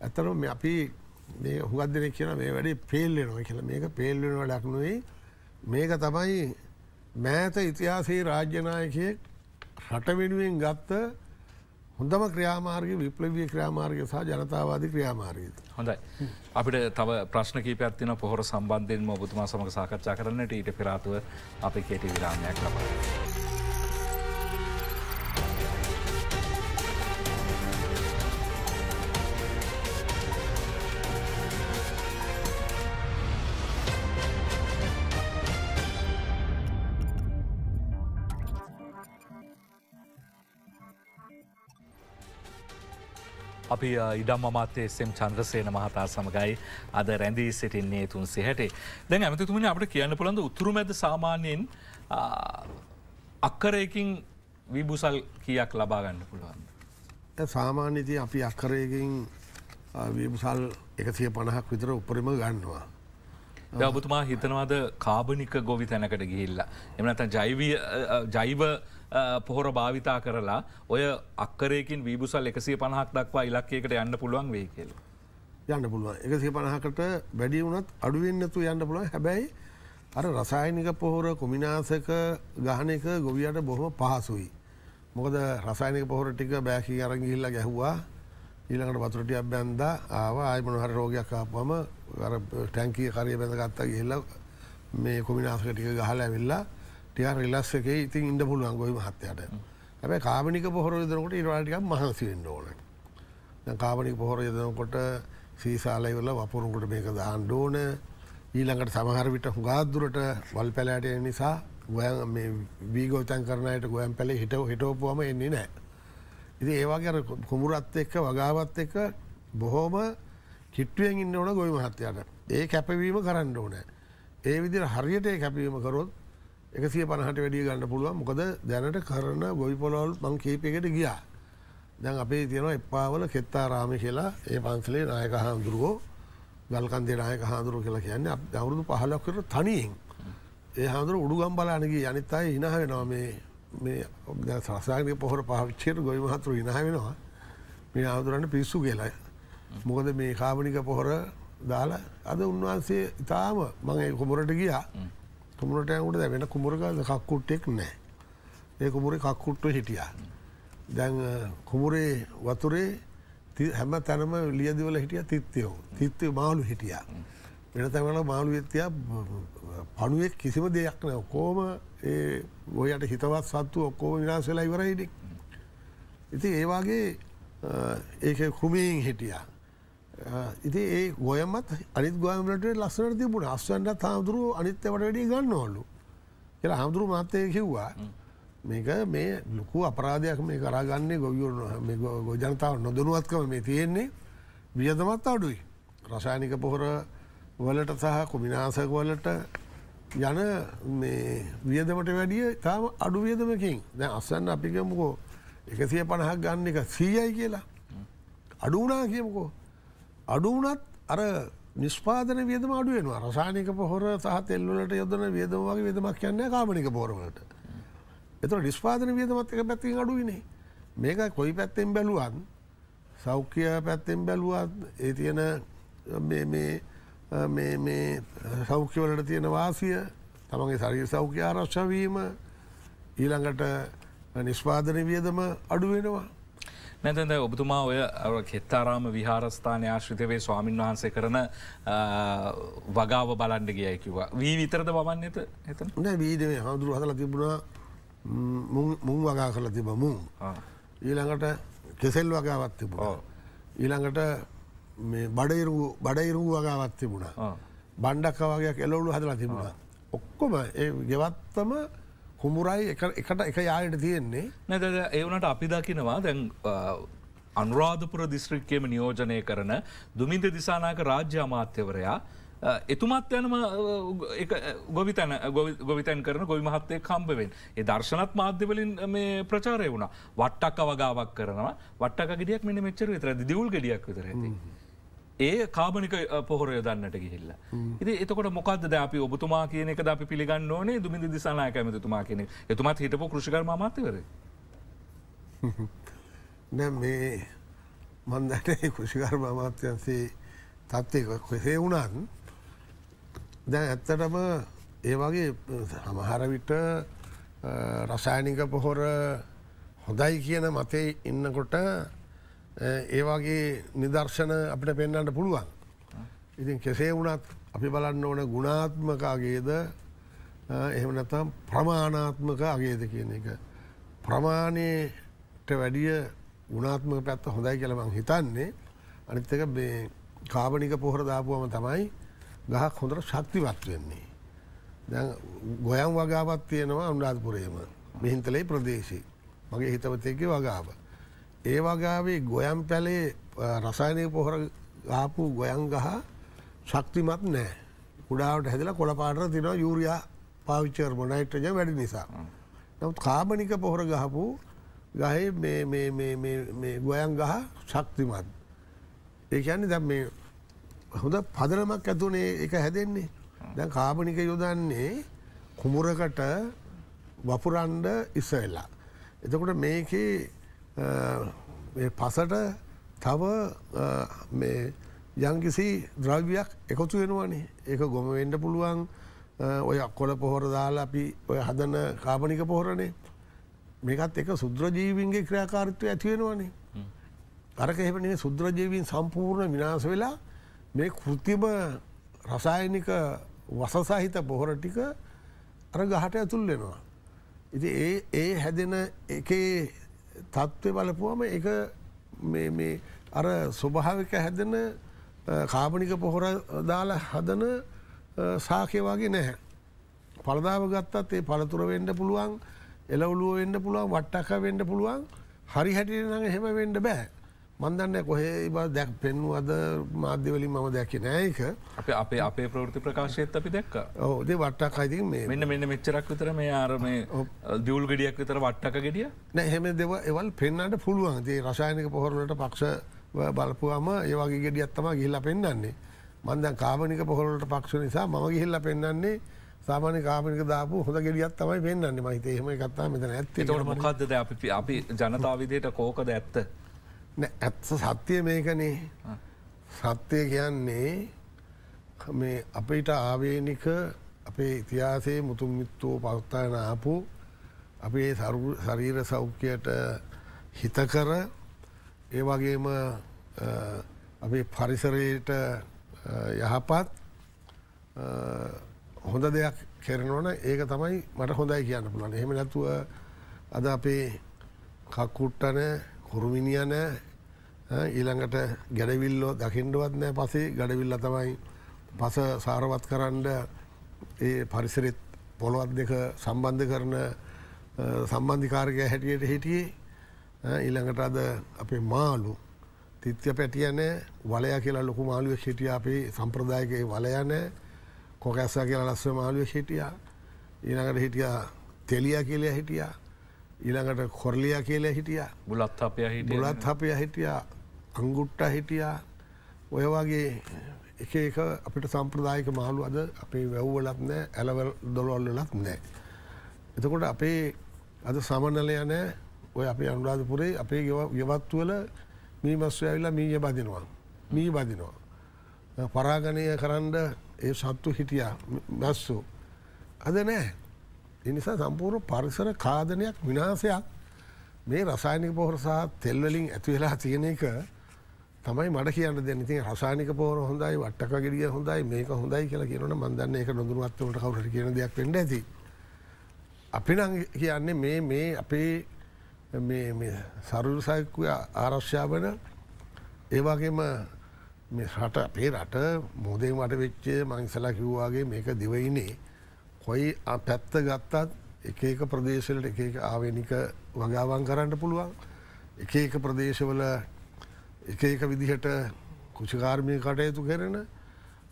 ඇත්තරම අපි මේ හුගත් දෙනෙක් කියන මේ වැඩේ පේල්ලෙනවා කියල මේක පේල්ලෙන වැඩක්නුවේ මේක තමයි මෑත ඉතිහාසේ රාජ්‍යනායකයෙක් රට වෙනුවෙන් ගත්ත හොඳම ක්‍රියාමාර්ග විප්ලවී ක්‍රියාමාර්ගය සහ ජනතාවාදී ක්‍රියාමාර්ගයද. හොඳයි. අපිට තව ප්‍රශ්න කීපයක් තියෙන පොහොර සම්බන්ධයෙන්ම ඔබතුමා සමඟ සාකච්ඡා කරන්නට ඊට පෙරාතුව අපේ කෙටි විරාමයක් ලබා. අපි ඉඩම් අමාත්‍යය සෙම් චන්ද්‍රසේන මහතා සමඟයි අද රැඳී සිටින්නේ තුන් සිහටේ දැන් ඇමතිතුමනි අපට කියන්න පුළඳ උතුරු මැද සාමාන්‍යයෙන් අක්කරයකින් විබුසල් කියක් ලබා ගන්න පුළුවන්. සාමාන්‍යති අපි අක්කරයකින් විබුසල් එකසිය පණහක් විතර උපරිම ගන්නවා. ඔබතුමා හිතනවාද කාබනික ගොවි තැනකට ගිහිල්ලා එමනත ජයිව පොහොර භාවිතා කරලා ඔය අක්කරයකින් වීබුසල් එකසේ පණහක් දක්වා ඉලක්කයකට යන්න පුළුවන් වේ කියල. යන්න පුළුවන් එකසේ පණහකට වැඩි වුනත් අඩුවෙන්න්නතු යන්න පුළුව හැබැයි අර රසායනික පොහොර කුමිනාසක ගහනක ගොවියට බොහොම පහසුයි. මොකද රසායනික පොහොර ටික බෑහි අරගිහිල්ලා ගැහ්වා ඊළඟට වතුරටිය බැන්ද ආව අයමන හර රෝගයක් ආපුම ටැන්කිය කරය බැඳගත්තා ගහිල්ල මේ කුමිනාසක ටික ගහල ඇවිල්ලා ටිය රිලස් එක ඉතින් ඉන්න පුළුවන් ගොයි මහත්තයට ඇැ කාමනික පොහොර දනකොට ඉරවාටික මහන්සිවෙන්න ඕන කාමනික පොහොර යදනකොට සීසාලයිවල වපුරුන්කොට මේක දාන්න ඕන ඊළඟට සමහර විට හුගාදුරට වල් පැලෑට නිසා ගොයන් වීගෝතන් කරනයට ගොයන් පැලේ හිට හිටෝපුවම එන්නේ නෑ. ඉති ඒවාගේ කුමුරත් එක්ක වගාවත් එක බොහෝම කිට්ටුවෙන් ඉන්න ඕන ගොයි මහත්තයට ඒ කැපවීම කරන්න ඕනෑ. ඒ විදිර හරියට කැපවීම කරොත් එකසිය පණහට වැඩිය ගන්න පුළුවන් මොකද දැනට කරන ගොවිපොලොල් මං කේපයකට ගියා දැන් අපේ තියෙන එපාවල කෙත්තාරාමි කියලා ඒ පන්සලේ නායක හාමුදුරුවෝ ගල්කන්දේ නායක හාමුදුරුව කියලා කියන්නේ අවුරුදු පහලක් කර තනියෙන් ඒ හාමුදුරුව උඩුගම් බලානගේ අනිත් අය හිනහ වෙනවා මේ මේ සරසාගනක පොහොර පාවිච්චයට ගොවි මහතුරු ඉනහ වෙනවා මේ හාමුදුරන්න පිස්සු කියලා මොකද මේ කාමනික පොහොර දාලා අද උන්වහන්සේ ඉතාම මගේ කොමොරට ගියා කුමරට ඇකුට දැ වෙන කුමරගද කක්කුට්ටෙක් නෑ ඒ කුමරේ කක්කුට්ටුව හිටියා. දැන් කුමරේ වතුරේ හැම තැනම ලියදිවල හිටිය තිත්යෝ තිත්වය මාලු හිටියා. වෙන තැමල මාලු වෙත්තියා පනුවෙක් කිසිම දෙයක් නෑ ඔක්කෝම ඔොයට හිතවත් සත්තු ඔක්කෝම විනාසවෙලා ඉවරහිටක්. ඉති ඒවාගේ ඒක කුමයෙන් හිටියා. ඉති ඒ ගොයමත් අනිත් ගොයමට ලස්සන තිබුණ අස්වන්ට හාමුදුරු අනිත්‍ය වට වැඩිය ගන්නවලු කියලා හාමුදුරු මත්තය කිව්වා මේක මේ ලොකු අපරාධයක් මේ කරාගන්නේ ගොවියුරන ගොජනතාව නොදනුවත්කම මේ තියෙන්නේ වියදමත් අඩුයි රසායනික පොහොර වලට සහ කුමිනාසක වලට යන වියදමට වැඩිය තාම අඩු වියදමකින් දැ අස්සන්න අපිකමකෝ එකසිය පණහක් ගන්න එක සීයයි කියලා අඩුනා කියමකෝ අඩුවනත් අර නිස්පාදන වියදම අඩුවෙන රසානික පොහොර සහ තෙල්වලට යොදන වියදම වගේ වියදමක් යන්න කාමනික පොරවලට එතුර නිස්පාදන වියදමත් එක පැත්තිෙන් අඩුවනේ මේක කොයි පැත්තෙන් බැලුවන් සෞඛ්‍ය පැත්තෙන් බැලුවත් ඒ තියෙන සෞඛ්‍යවලට තියෙන වාසිය තමගේ සරී සෞඛ්‍ය ආරක්ෂවීම ඊළඟට නිස්පාදන වියදම අඩුවෙනවා නැතද ඔබතුමා ඔය කෙත්තාරාම විහාරස්ථානය ආශ්‍රිතවේ ස්වාමීන් වහන්සේ කරන වගාව බලන්ඩ ගියයි කිවා. වී විතරද බවන්න ඇත එත නෑ වීදේ හාදුරු හදල තිබුණා මුං වගා කල තිබමු. ඊළඟට කෙසෙල් වගාවත් තිබ. ඊළඟට බඩයිරු බඩයිරූ වගාවත් තිබුණා. බණ්ඩක්ක වගේ එලවුණු හදලා තිබුණා. ඔක්කොම ඒ ගෙවත්තම කුඹුරයි එකට එක යායට තියෙන්නේ. නැද ඒවනට අපි දකිනවා දැන් අනුරාධපුර දිස්ත්‍රික්කයම නියෝජනය කරන දුමින්ද දිසානාක රාජ්‍ය අමාත්‍යවරයා එතුමත් යනම ගොවිතැන ගොවිතැන් කරන ගොවි මහත්තය කම්පවෙන්. ඒ දර්ශනත් මාධ්‍යවලින් මේ ප්‍රචාරය වුණා වට්ටක් අවගාවක් කරනවා වට්ටක ගෙඩියක් මෙ මෙච්චර විතර දියවල් ගෙඩියක් විතර ඇති. ඒ කාබනික පොහොරය දන්නට ගිහිල්ල. ඉති එතකොට මොකක්ද අපි ඔබතුමා කියනෙක ද අපි පිළිගන්න ඕනේ දුමිදි දිසානා කැමතුමා කියන එතුමත් හිටපු කෘෂිකර මාතවර. නැ මේ මන්දට කෘෂිකර්ම අමාත්‍යන්සේ තත්ත්ය කෙසේ වුණන් දැන් ඇත්තටම ඒ වගේ සමහරවිට රසායනික පොහොර හොඳයි කියන මතේ ඉන්නකොට ඒවාගේ නිදර්ශන අපට පෙන්න්නට පුළුවන්. ඉතින් කෙසේ වුනත් අපි බලන්න ඕන ගුණාත්මකාගේද එහමනතම් ප්‍රමාණාත්මක අගේද කියන එක. ප්‍රමාණයට වැඩිය ගුණාත්මක පැත්ත හොඳයි කළමං හිතන්නේ අනිත්තක කාබනික පොහර දාපුුවම තමයි ගහක් හොඳට ශක්තිවත් වෙන්නේ. දැ ගොයම් වගාවත් තියෙනවා අනුරාධපුරේම මිහින්තලයි ප්‍රදේශී මගේ හිතවතයගේ වගාව. ඒ වගාවේ ගොයම් පැලේ රසායනය පොහොර ආපු ගොයන් ගහ ශක්තිමත් නෑ කුඩාවට හැදලා කොළපාටර තින යුරයා පාවිච්චර් මොනයිට්‍රජ වැඩි නිසා. නමුත් කාමනික පොහොර ගහපු ගහේ ගොයන් ගහ ශක්තිමත්. ඒකයන්නේ දැම් මේ හොඳ පදනමක් ඇතුනේ එක හැදෙන්නේ. දැ කාමනික යොදන්නේ කුමුරකට වපුරන්ඩ ඉස්සවෙලා. එතකොට මේකේ පසට තව යංකිසි ද්‍රව්‍යයක් එකතු වෙනවානේ ඒක ගොම වෙන්ඩ පුළුවන් ඔය කොල පොහොර දාලා අපි ඔය හදන කාපනික පොහොරණේ මේකත් එක සුද්‍රජීවින්ගේ ක්‍රියාකාරත්වය ඇතිවෙනවානේ අරක එහමනේ සුද්‍රජීවින් සම්පූර්ණ විනාස වෙලා මේ කෘතිම රසායනික වසසාහිත පොහොර ටික අර ගහට ඇතුල් වෙනවා. ඉති ඒ හැදෙන එකේ තත්ත්වය බලපුවම එක අර ස්වභාවික හැදෙන කාමනික පොහොර දාල හදන සාකය වගේ නැහැ. පළදාව ගත්තත් ඒ පළතුර වෙන්ඩ පුළුවන් එලවුලුව වෙන්ඩ පුළුවන් වට්ටක වෙන්ඩ පුළුවන් හරි හැටිය නම් එහෙම වෙන්ඩ බෑ. මන්දන්න කොහේ බ දැක් පෙන්නුවද මාධ්‍යවලින් මම දැකි නෑක අප අපේ අපේ ප්‍රෘති ප්‍රකාශයත් අපි දැක් ඕදේ වට්ටක් අයිති මෙන්න මෙන්න මෙච්චරක් විතර මේ ආරම දියවල් ගෙඩියක් විතර වට්ටක ගෙඩිය නෑ හෙම දෙව එවල් පෙන්න්නට පුළුවන් දේ රසායනක පොහොරලට පක්ෂ බලපුවාම ඒවගේ ගෙඩියත්තම ගිහිල්ල පෙන්න්නන්නේ මන්දන් කාමනික පොහොලට පක්ෂ නිසා මම ගිහිල්ල පෙන්න්නන්නේ සාමාන කාමික දාපු හොඳ ගෙඩියත් තමයි පෙන්න්න මහිත එහෙම කත්තා මෙතන ඇත් ට මොකක්ද අපි අපි ජනතාවවිදයට කෝකද ඇත්ත ඇත්ස සත්‍යය මේකනේ සත්‍යය කියන්නේ මේ අපිට ආවේනික අපේ ඉතිහාසේ මුතුන් මිත්තෝ පවත්තාන ආපු අපේ ශරීර සෞඛ්‍යයට හිතකර ඒ වගේම අපේ පරිසරයට යහපත් හොඳ දෙයක් කෙරනවන ඒක තමයි මට හොඳයි කියන්න පුළන් එහෙම නැතුව අද අපේ කක්කුට්ටන කුරුමිණිය නෑ ඊළඟට ගැඩවිල්ලෝ දකිින්ඩුවත් නෑ පසේ ගඩවිල්ල තමයි පස සාරවත් කරන්න ඒ පරිසරෙත් පොළොවත් දෙක සම්බන්ධ කරන සම්බන්ධිකාරකය හැටියට හිටියේ ඊළඟට අද අපේ මාලු තිත්‍ය පැටියන වලය කියලා ලොකු මාළුව හිටිය අපේ සම්ප්‍රදායක වලයන කොකැස්ස කියලා ලස්ස මාළුව හිටිය ඊළඟට හිටිය තෙලිය කියලා හිටිය ඊළඟට කොරලිය කියලා හිටිය බුලත් අපය හිටිය බුලත් අපය හිටියා අංගුට්ට හිටියා ඔය වගේ එක එක අපිට සම්ප්‍රදායක මාළු අද අපේ වැව්වලත් නෑ ඇලවල් දොළොල්ලලත් නෑ. එතකොට අපේ අද සමනලය නෑ ඔය අපේ අනුරාධපුරේ අපේ ගෙවත්වල මී මස්ව ඇවිලා මීය බදිනවා. මී බදිනවා. පරාගණය කරන්න ඒ සත්තු හිටියා මස්සු. අද නෑ. එනිසා සම්පූර්ණ පරිසර කාදනයක් විනාසයක් මේ රසායනික පොහොර සහ තෙල්වලින් ඇතිවෙලා තියෙන එක තමයි මට කියන්න දෙන්න ඉතින් රසායනික පෝර හොඳයි වට්ටක ගෙඩිය හොඳයි මේක හොඳයි කියලා කියනවන මන් දන්න ඒක නොඳුරුවත් වලට කවුරට කියන දෙයක් වෙන්න ඇති. අපි නම් කියන්නේ මේ මේ අපේ සරුල් සයක්කය ආරක්ෂාවන ඒවාගේම මේ රට අපේ රට මෝදේ මට වෙච්ච මංසලා කිව්වාගේ මේක දිවයිනේ කොයි පැත්ත ගත්තත් එක එක ප්‍රදේශවලට එක ආවෙනික වගාවන් කරන්න පුළුවන් එක එක ප්‍රදේශවල එක එක විදිහට කුෂිකාර්මය කටයුතු කරන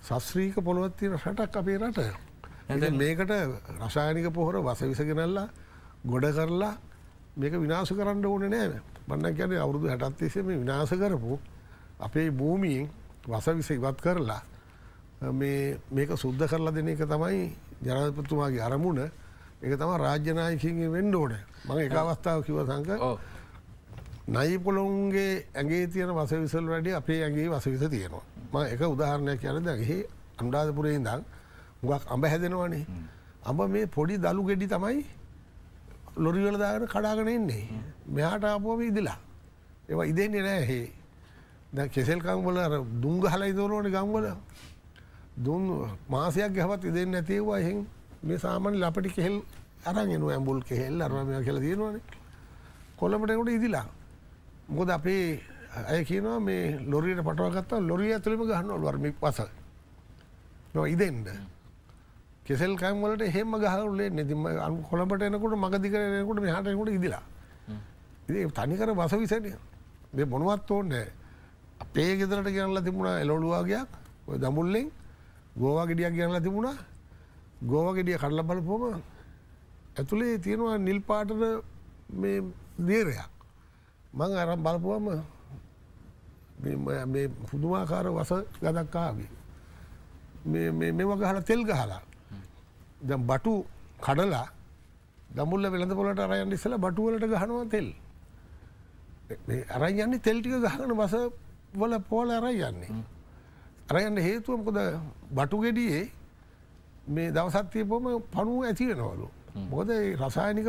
සස්්‍රීක පොළොවත්ති රටක් අපේ රට. මේකට රසායනික පොහොර වසවිසගෙනල්ලා ගොඩ කරලා මේක විනාස කරන්න ඕන නෑ බන්න ගැන අවුරුදු හැටත්තේසේ මේ විනාස කරපු අපේ භූමීෙන් වසවිස ඉවත් කරලා මේක සුද්ද කරලා දෙන එක තමයි ජනතපතුමාගේ අරමුණ එක තම රාජ්‍යනායකින් වෙන්ඩ ඕන මඟ එක අවස්ථාව කිව සංක නයිපොළොන්ගේ ඇගේ තියෙන වසවිසල් වැඩි අපේ ඇගේ වසවිස තියෙනවා ම එක උදාහරණයක් කියන දගේ අම්ඩාධපුරේ දං ගක් අඹ හැදෙනවනේ අඹ මේ පොඩි දළු ගෙඩි තමයි ලොරිවල දාගෙන කඩාගෙන එන්නේ මෙහාට ආපුවම ඉදිලා ඒව ඉදෙන්නේ නෑ හේ දැ කෙසෙල්කංවල දුංග හලයි දෝරෝන ගංවල දුන් මාසයක් ගැවත් ඉදෙන් නැතිවවා එහෙ මේ සාමන් ලපටි කෙහෙල් අරන් එනු ඇම්බුල් කෙහෙල් අරමය කියලා තියෙනවානේ කොළඹටකට ඉදිලා මොකද අපේ ඇය කියනවා මේ ලොරියට පටවගත්තා ලොරිය ඇතුළිම ගහන්න ඔලුවර්මි වස නො ඉදෙන්ට කෙසල් කෑම්වලට හෙම ගහරුලේ නෙතිම අන් කොළඹට එනකොට මගදිකරනකොට හටකොට ඉදිලා ඉ තනිකර බස විසනය දෙ මොනුවත් ඕන්න අපේ ගෙදරට කියන්නල තිබුණා එලොලුවාගයක් ඔය දමුල්ලෙන් ගෝවා ගෙඩියක් කියන්නල තිබුණා ගෝව ගෙඩිය කඩල බලපොම ඇතුළේ තියෙනවා නිල් පාටන මේ දේරයක් මං අරම් බලපුවම මේ පුදුමාකාර වස ගදක්කාගේ. මෙම ගහල තෙල් ගහලා. දැම් බටු කඩලා දමුල්ල වෙළඳ පොලට අරයන් ඉස්සල බටුවලට ගහනවා තෙල්. අරයි යන්නේ තෙල්ටික ගහන බස වල පෝල අරයි යන්නේ. අරයන්න හේතුවමකොද බටු ගෙඩියේ මේ දවසත්තියපොම පනුව ඇතිවෙනවලු. මොකද රසායනික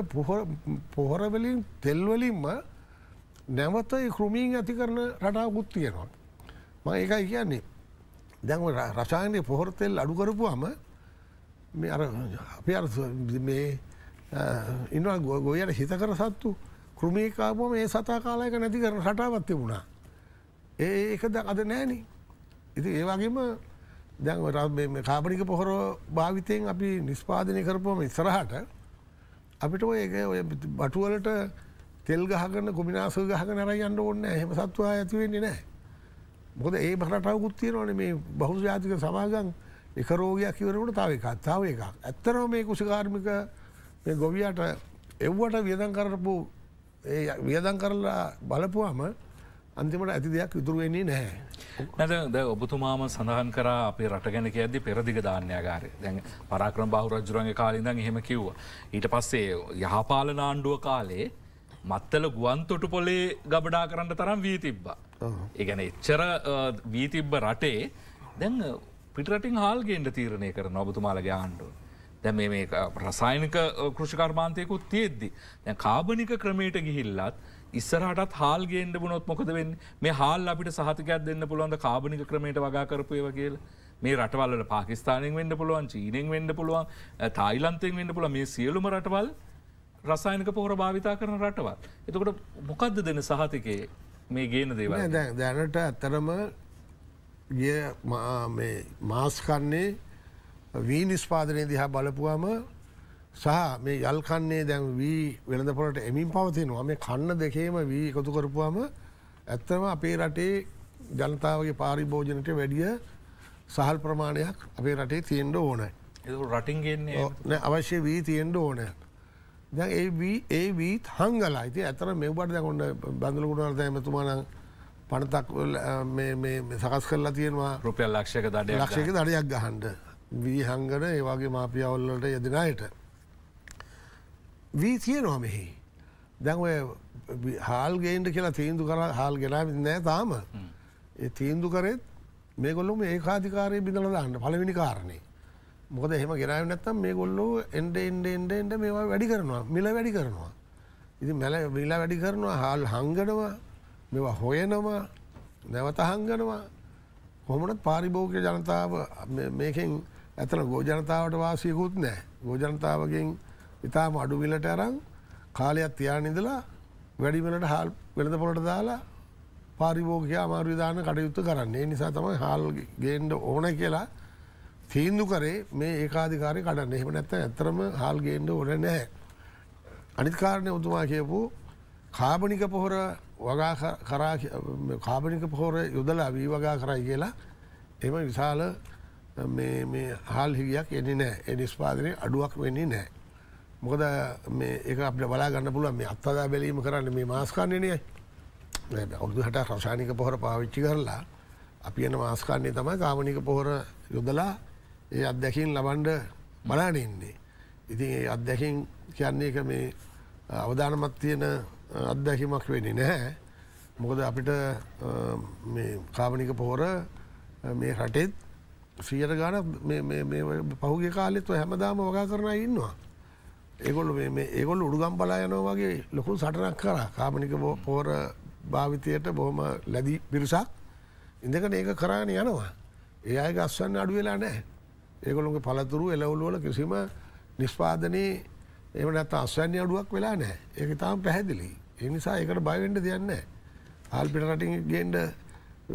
පොහොරවලින් තෙල්වලින්ම නැවතයි කෘමීන් ඇති කරන රටාවකුත් තියෙනවා. ම ඒකයි කියන්නේ දැන් රසායනය පොහොරතෙල් අඩුකරපුහම මේ අර අපි අර මේ ඉන්නවා ගොයයට හිත කර සත්තු කෘමේකාපුම ඒ සතා කාලායක නැති කරන රටාවත් තිබුණා. ඒකද අද නෑනේ. ඉති ඒවාගේම දැන් කාපරික පොහොර භාවිතයෙන් අපි නිස්්පාදනය කරපුම ඉස්සරහට අපිට ඔය ඔය බටුවලට තෙල් ගහගන්න ගොමිනාස ගහග නර යන්න ඕන්න හෙම සත්තුවා ඇතිවෙන්නේ නෑ. මොද ඒ බරටවකුත් තියෙනවන මේ බහු ජාතික සමාගන් එකරෝගයක් කිවරට තාව එකක් තාව එකක් ඇත්තරව මේ කුසිකාර්මික ගොවියට එව්වට වියදන් කරපු වියදන් කරලා බලපුවාම අන්තිමට ඇති දෙයක් විදුරුවෙන්නේ නැහැ. නැද ඔබතුමාම සඳහන් කර අපේ රටගැනක ඇදදි පෙරදිග ධාන්‍යයාගාරය දැන් පරාක්‍රම බහුරජුරන්ගේ කාලින්දන් එහෙම කිව්ව. ඊට පස්සේ යහපාල නාණ්ඩුව කාලේ මත්තල ගුවන් තොටුපොලේ ගබඩා කරන්න තරම් වී තිබ්බා. ඒගැන එච්චර වී තිබ්බ රටේ දැන් පිටරටින් හාල්ගේන්ට තීරණය කර නොබතුමාලගේ ආණ්ඩුව. දැම මේ රසායනික කෘෂිකර්මාන්තයකුත් තියෙද්දි. දැ කාබනික ක්‍රමයට ගිහිල්ලත් ඉස්සරහටත් හාල්ගේෙන්ට බුණොත් මොකද වෙන්න මේ හාල් අපිට සහතිකයක් දෙන්න පුළුවන්ද කාබනික ක්‍රමයට වගා කරපුය වගේල. මේ රටවල්ල පාකිස්ානෙන් වෙන්න පුළුවන් චීනෙන් වෙන්න පුළුවන් තායිලන්තෙන් වෙන්න පුළ මේ සියලුම රටවල් රසායනක පොහොර භාවිතා කරන රටවල්. එතකොට මොකක්ද දෙන සහතිකයේ මේ ගේන දේව දැනට ඇතරම ගිය මාස්කන්නේ වී නිස්පාදනය දිහා බලපුවම සහ මේ යල්කන්නේ දැන් වී වෙළඳපොලට එමින් පවතිනවා මේ කන්න දෙකේම වී එකතු කරපුවාම ඇත්තම අපේ රටේ ජනතාවගේ පාරිභෝජනට වැඩිය සහල් ප්‍රමාණයක් අපේ රටේ තියෙන්ඩ ඕනයි. රටින්ගෙන්නේ අවශ්‍ය වී තියෙන්ඩ ඕනෑ. ඒ වීත් හංගලා යිති ඇතර මෙව්බට දැකොන්න බැඳලකුණට ඇමතුමාන පනතක් සකස් කරලා තියෙනවා රුපියල් ලක්ෂක දඩ ලක්ෂක දඩයක් ගහන්ඩ වී හංගන ඒවාගේ මාපියවල්ලට යදිනායට වී තියෙනවා මෙහි දැන්ඔය හාල්ගේන්ට කියලා තීන්දු කර හාල් ගෙනාවිත් නෑ තාම තීන්දු කරෙත් මේගොල්ලොම ඒකාධිකාරය බිඳල දන්න පලවිනි කාරණය මොකද එහෙම ගෙනාව නැත්තම් මේ ගොල්ලෝ එන්ඩ එන්ඩ එන්ඩ එන්ඩ මේවා වැඩි කරනවා මිල වැඩි කරනවා ඉති මැල විලා වැඩි කරනවා හාල් හංගනවා මෙවා හොයනවා නැවත හංගනවා කොමටත් පාරිභෝග්‍ය ජනතාව මේකෙන් ඇතන ගෝජනතාවට වාසයකුත් නෑ ගෝජනතාවගෙන් ඉතාම අඩුවිලට ඇරං කාලයක් තියානිදලා වැඩිමලට හාල් වෙළඳ පොලට දාලා පාරිභෝගය අමාර්විධාන කටයුත්තු කරන්නේ නිසා තමයි හාල් ගේන්ඩ ඕන කියලා තීන්දු කරේ මේ ඒකාධිකාරය කඩන්න එහෙම නැත්ත ඇතරම හල් ගේන්ඩ ඕන නෑ. අනිත්කාරණය උතුමා කියපු කාබනික පොහොර කාබනික පොහොර යුදල අවී වගා කරයි කියලා එම විශාල හල් හිවියක් එනි නෑ එ නිස්පාදනය අඩුවක් වෙන්නේ නෑ. මොකද එක අපට බලා ගන්න පුළුවන් මේ අත්තදා බැලීම කරන්න මේ මාස්කාණනයයි ඔුදු හට රසානික පොහොර පාවිච්චි කරලා අපි එන මාස්කාන්නේ තමයි කාමනික පොහොර යොදලා ඒ අත්දැකින් ලබන්ඩ බලාන ඉන්නේ. ඉතින් ඒ අත්දැකින් කියන්නේ එක මේ අවධානමත් තියෙන අත්දැකිමක් වෙනි නැහැ. මොකද අපිට කාමනික පෝර මේ රටෙත් සියට ගාන පහුගේ කාලෙත්ව හැමදාම වගා කරන ඉන්නවා. ඒගොල්ල ඒගොල් උඩුගම් බලා යනවාගේ ලොකු සටනක් කර කාමනික පෝර භාවිතයට බොහොම ලැදී පිරිසක් ඉඳකන ඒක කරාණ යනවා. ඒ අය ගස්වන්න අඩුවෙලා නෑ. ඒකොළොන්ගේ පළතුරු එලවුලුවල කිසිම නිස්්පාදනයේ එමනත් අස්වැන්‍ය අඩුවක් වෙලා නෑ ඒක තාම පැහැදිලි. ඒ නිසා එකට බයිවෙන්ඩ දෙයන්න. ආල්පිට රටින් ගෙන්ඩ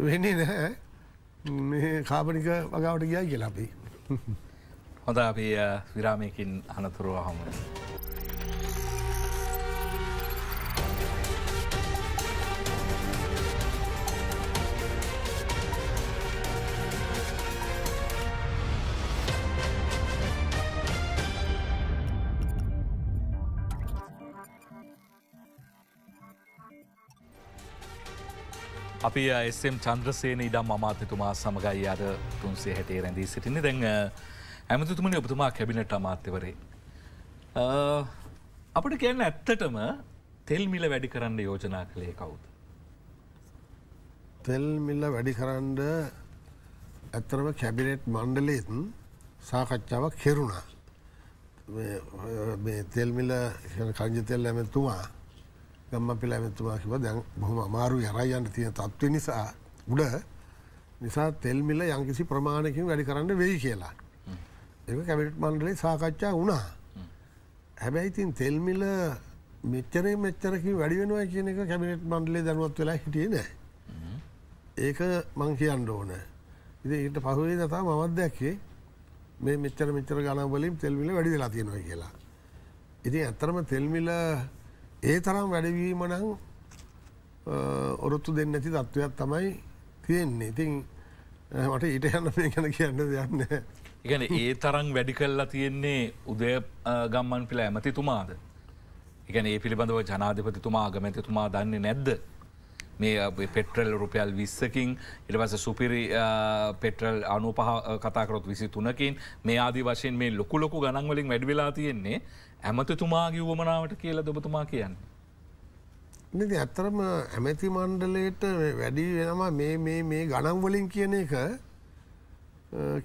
වෙන්නේ නැහැ කාපනික වගාවට ගියා කියලාපි. හොඳ අපි විරාමයකින් අනතුරුව හමුව. අපි එස්ම් චන්ද්‍රසේන ඉඩම් අමාත්‍යතුමා සමඟයි අද තුන්සේ හැටේ රැඳී සිටිනි දැන් ඇමතුතුමනි ඔබතුමා කැබිනට අමාත්‍යවරේ. අපට කියන්න ඇත්තටම තෙල්මිල වැඩි කරන්න යෝජනා කළේ කවුද. තෙල්මිල්ල වැඩි කරන්න ඇත්තරම කැබිනට් මණ්ඩලේතුන් සාකච්ඡාවක් කෙරුණා. තෙල්මිල කංජතෙල් ඇමැතුමා ගම්ම පිලා ඇතුමා කිව දැන් බොහොම අමාරු යරයියන්න තියෙන තත්ත්ව නිසා උඩ නිසා තෙල්මිල යංකිසි ප්‍රමාණයකින් වැඩි කරන්න වෙයි කියලා. ඒක කැමිට් මණ්ඩලේ සාකච්ඡා වුණා. හැබැයි තින් තෙල්මිල මෙච්චරේ මෙච්චරකින් වැඩි වෙනවා කියන එක කැමිට් මණ්ඩලේ දැනුවත් වෙලා හිටියේ නෑ. ඒක මං කියන්න ඕන. ඉතින් ඊට පහුවේ තථා මමත් දැක්කේ මේ මෙච්චර මෙච්චර ගණන් වලින් තෙල්මිල වැඩි වෙලා තියෙනවා කියලා. ඉතින් ඇත්තටම තෙල්මිල ඒ තරම් වැඩවීම නං ඔරොත්තු දෙන්න ඇති තත්ත්වයක් තමයි තියෙන්නේ ඉතින් මට ඊට යන්න මේ ගැන කියන්න දෙයන්න ඉගැන ඒ තරම් වැඩි කල්ලා තියෙන්නේ උදය ගම්මන් පිළ ඇමතිතුමාද ඉගැන ඒ පිළිබඳව ජනාධපතිතුමා ගමැතිතුමා දන්නේ නැද්ද මේ පෙට්‍රල් රුපියල් විස්සකින් එටවස සුපිරි පෙට්‍රල් අනු පහ කතාකරොත් විසි තුනකින් මේ ආදි වශයෙන් මේ ලොකු ලොකු ගණන්වලින් වැඩිවෙලා තියෙන්නේ ඇමතිතුමාගේ වුවමනාවට කියලා දොබතුමා කියන්නේ. නති ඇත්තරම ඇමැති මණ්ඩලයට වැඩි වෙනම මේ ගණන්වලින් කියන එක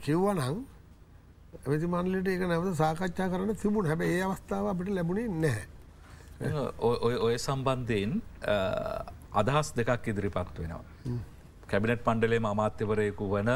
කිව්වනං ඇමති මණ්ඩලට ඒක නැවත සාකච්ඡා කරන තිබුණ හැබ ඒ අවස්ථාව අපිට ලැබුණේ නැහැ. ඔය සම්බන්ධයෙන් අදහස් දෙකක් ඉදිරිපත් වෙනවා. කැබිනට් පණ්ඩලේ අමාත්‍යවරයෙකු වන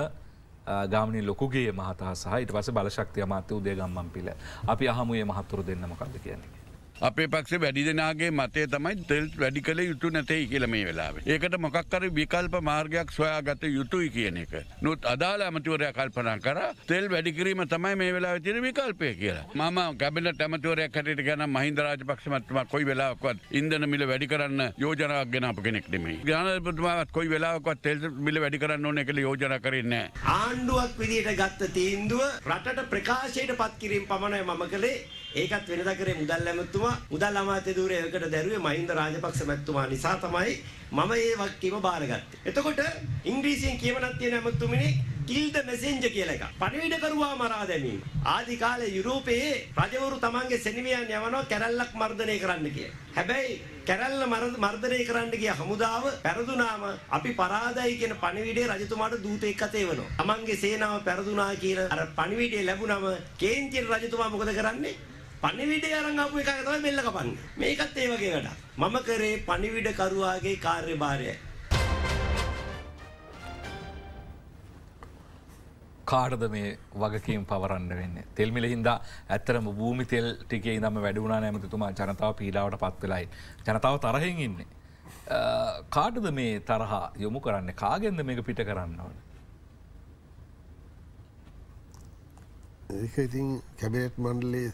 ගාමනි ලොකුගේ මහතා සහිට වස බලශක්තිය මාත්‍ය උදේ ගම්මන් පිල අපි අහමුේ මහත්තුරු දෙන්නම කද කියන්නේ. අපේ පක්ෂ වැඩි දෙනාගේ මතය තමයි තෙල් වැඩි කළ යුතු නැතයි කියල මේ වෙලාව. ඒකට මොකක්කර විකල්ප මාර්ගයක් සොයාගත යුතුයි කියන එක. නොත් අදාල ඇමතිවරය කල්පනා කර තෙල් වැඩිකිරීම තමයි මේ වෙලා තින විකල්පය කියලා මම ගැබිල ඇමතිවරයක් කටට ගැන මහින්දරාජ පක්ෂමත්ම කොයි වෙලාක්වත් ඉදන මිල වැඩි කරන්න යෝජනාවක් ගෙන අප කෙනෙක්නෙමේ ගානපතුමාත් කොයි වෙලාක්වත් තෙල් මිල වැඩි කරන්න ඕන එකළ යෝජන කරන්න. ආණ්ඩුවක් විදියට ගත්ත තීන්දුව රටට ප්‍රකාශයට පත්කිරීම පමණයි මම කළේ ඒකත් වෙනදා කරේ මුදල් ඇමතුමා මුදල් අමාත්‍ය ධූරයේ එකට දැරුවේ මහින්ද රාජපක්ෂ මැතිතුමා නිසා තමයි මම ඒ වගකීම බාරගත්තේ. එතකොට ඉංග්‍රීසියෙන් කියවනක් තියෙන ඇමතුමිනේ කිල්ද මෙසෙන්ජ කියලා එකක්. පණිවිඩකරුවා මරා දැමීම. ආදි කාලේ යුරෝපයේ රජවරු තමන්ගේ සෙනෙවියන් යවනවා කැරල්ලක් මර්ධනය කරන්න කියලා. හැබැයි කැරල්ල මර්ධනය කරන්න ගිය හමුදාව පෙරදුනාම අපි පරාදයි කියන පණිවිඩේ රජතුමාට දූතෙක් අතේ වෙනවා. තමන්ගේ සේනාව පෙරදුනා කියලා අර පණිවිඩය ලැබුණම කේන්තියෙන් රජතුමා මොකද කරන්නේ? පණිවිඩය අරන් ආපු එකක තමයි බෙල්ල කපන්නේ. මේකත් ඒ වගේ වැඩක්. මම කරේ පණිවිඩ කරුවාගේ කාර්යභාරයයි. කාඩද මේ වගකීම් පවරන්න වෙන්න. තෙල්මිල හින්දා ඇත්තරම භූමි තෙල් ටිකේ දම වැඩුණා නැමතිතුමා ජනතාව පීඩාවට පත්වෙලයි. ජනතාව තරහෙන් ඉන්නේ. කාඩද මේ තරහා යොමු කරන්න කාගෙන්ද මේක පිට කරන්න ඕන. ඒක ඉතින් කැබිනට් මණ්ඩලේ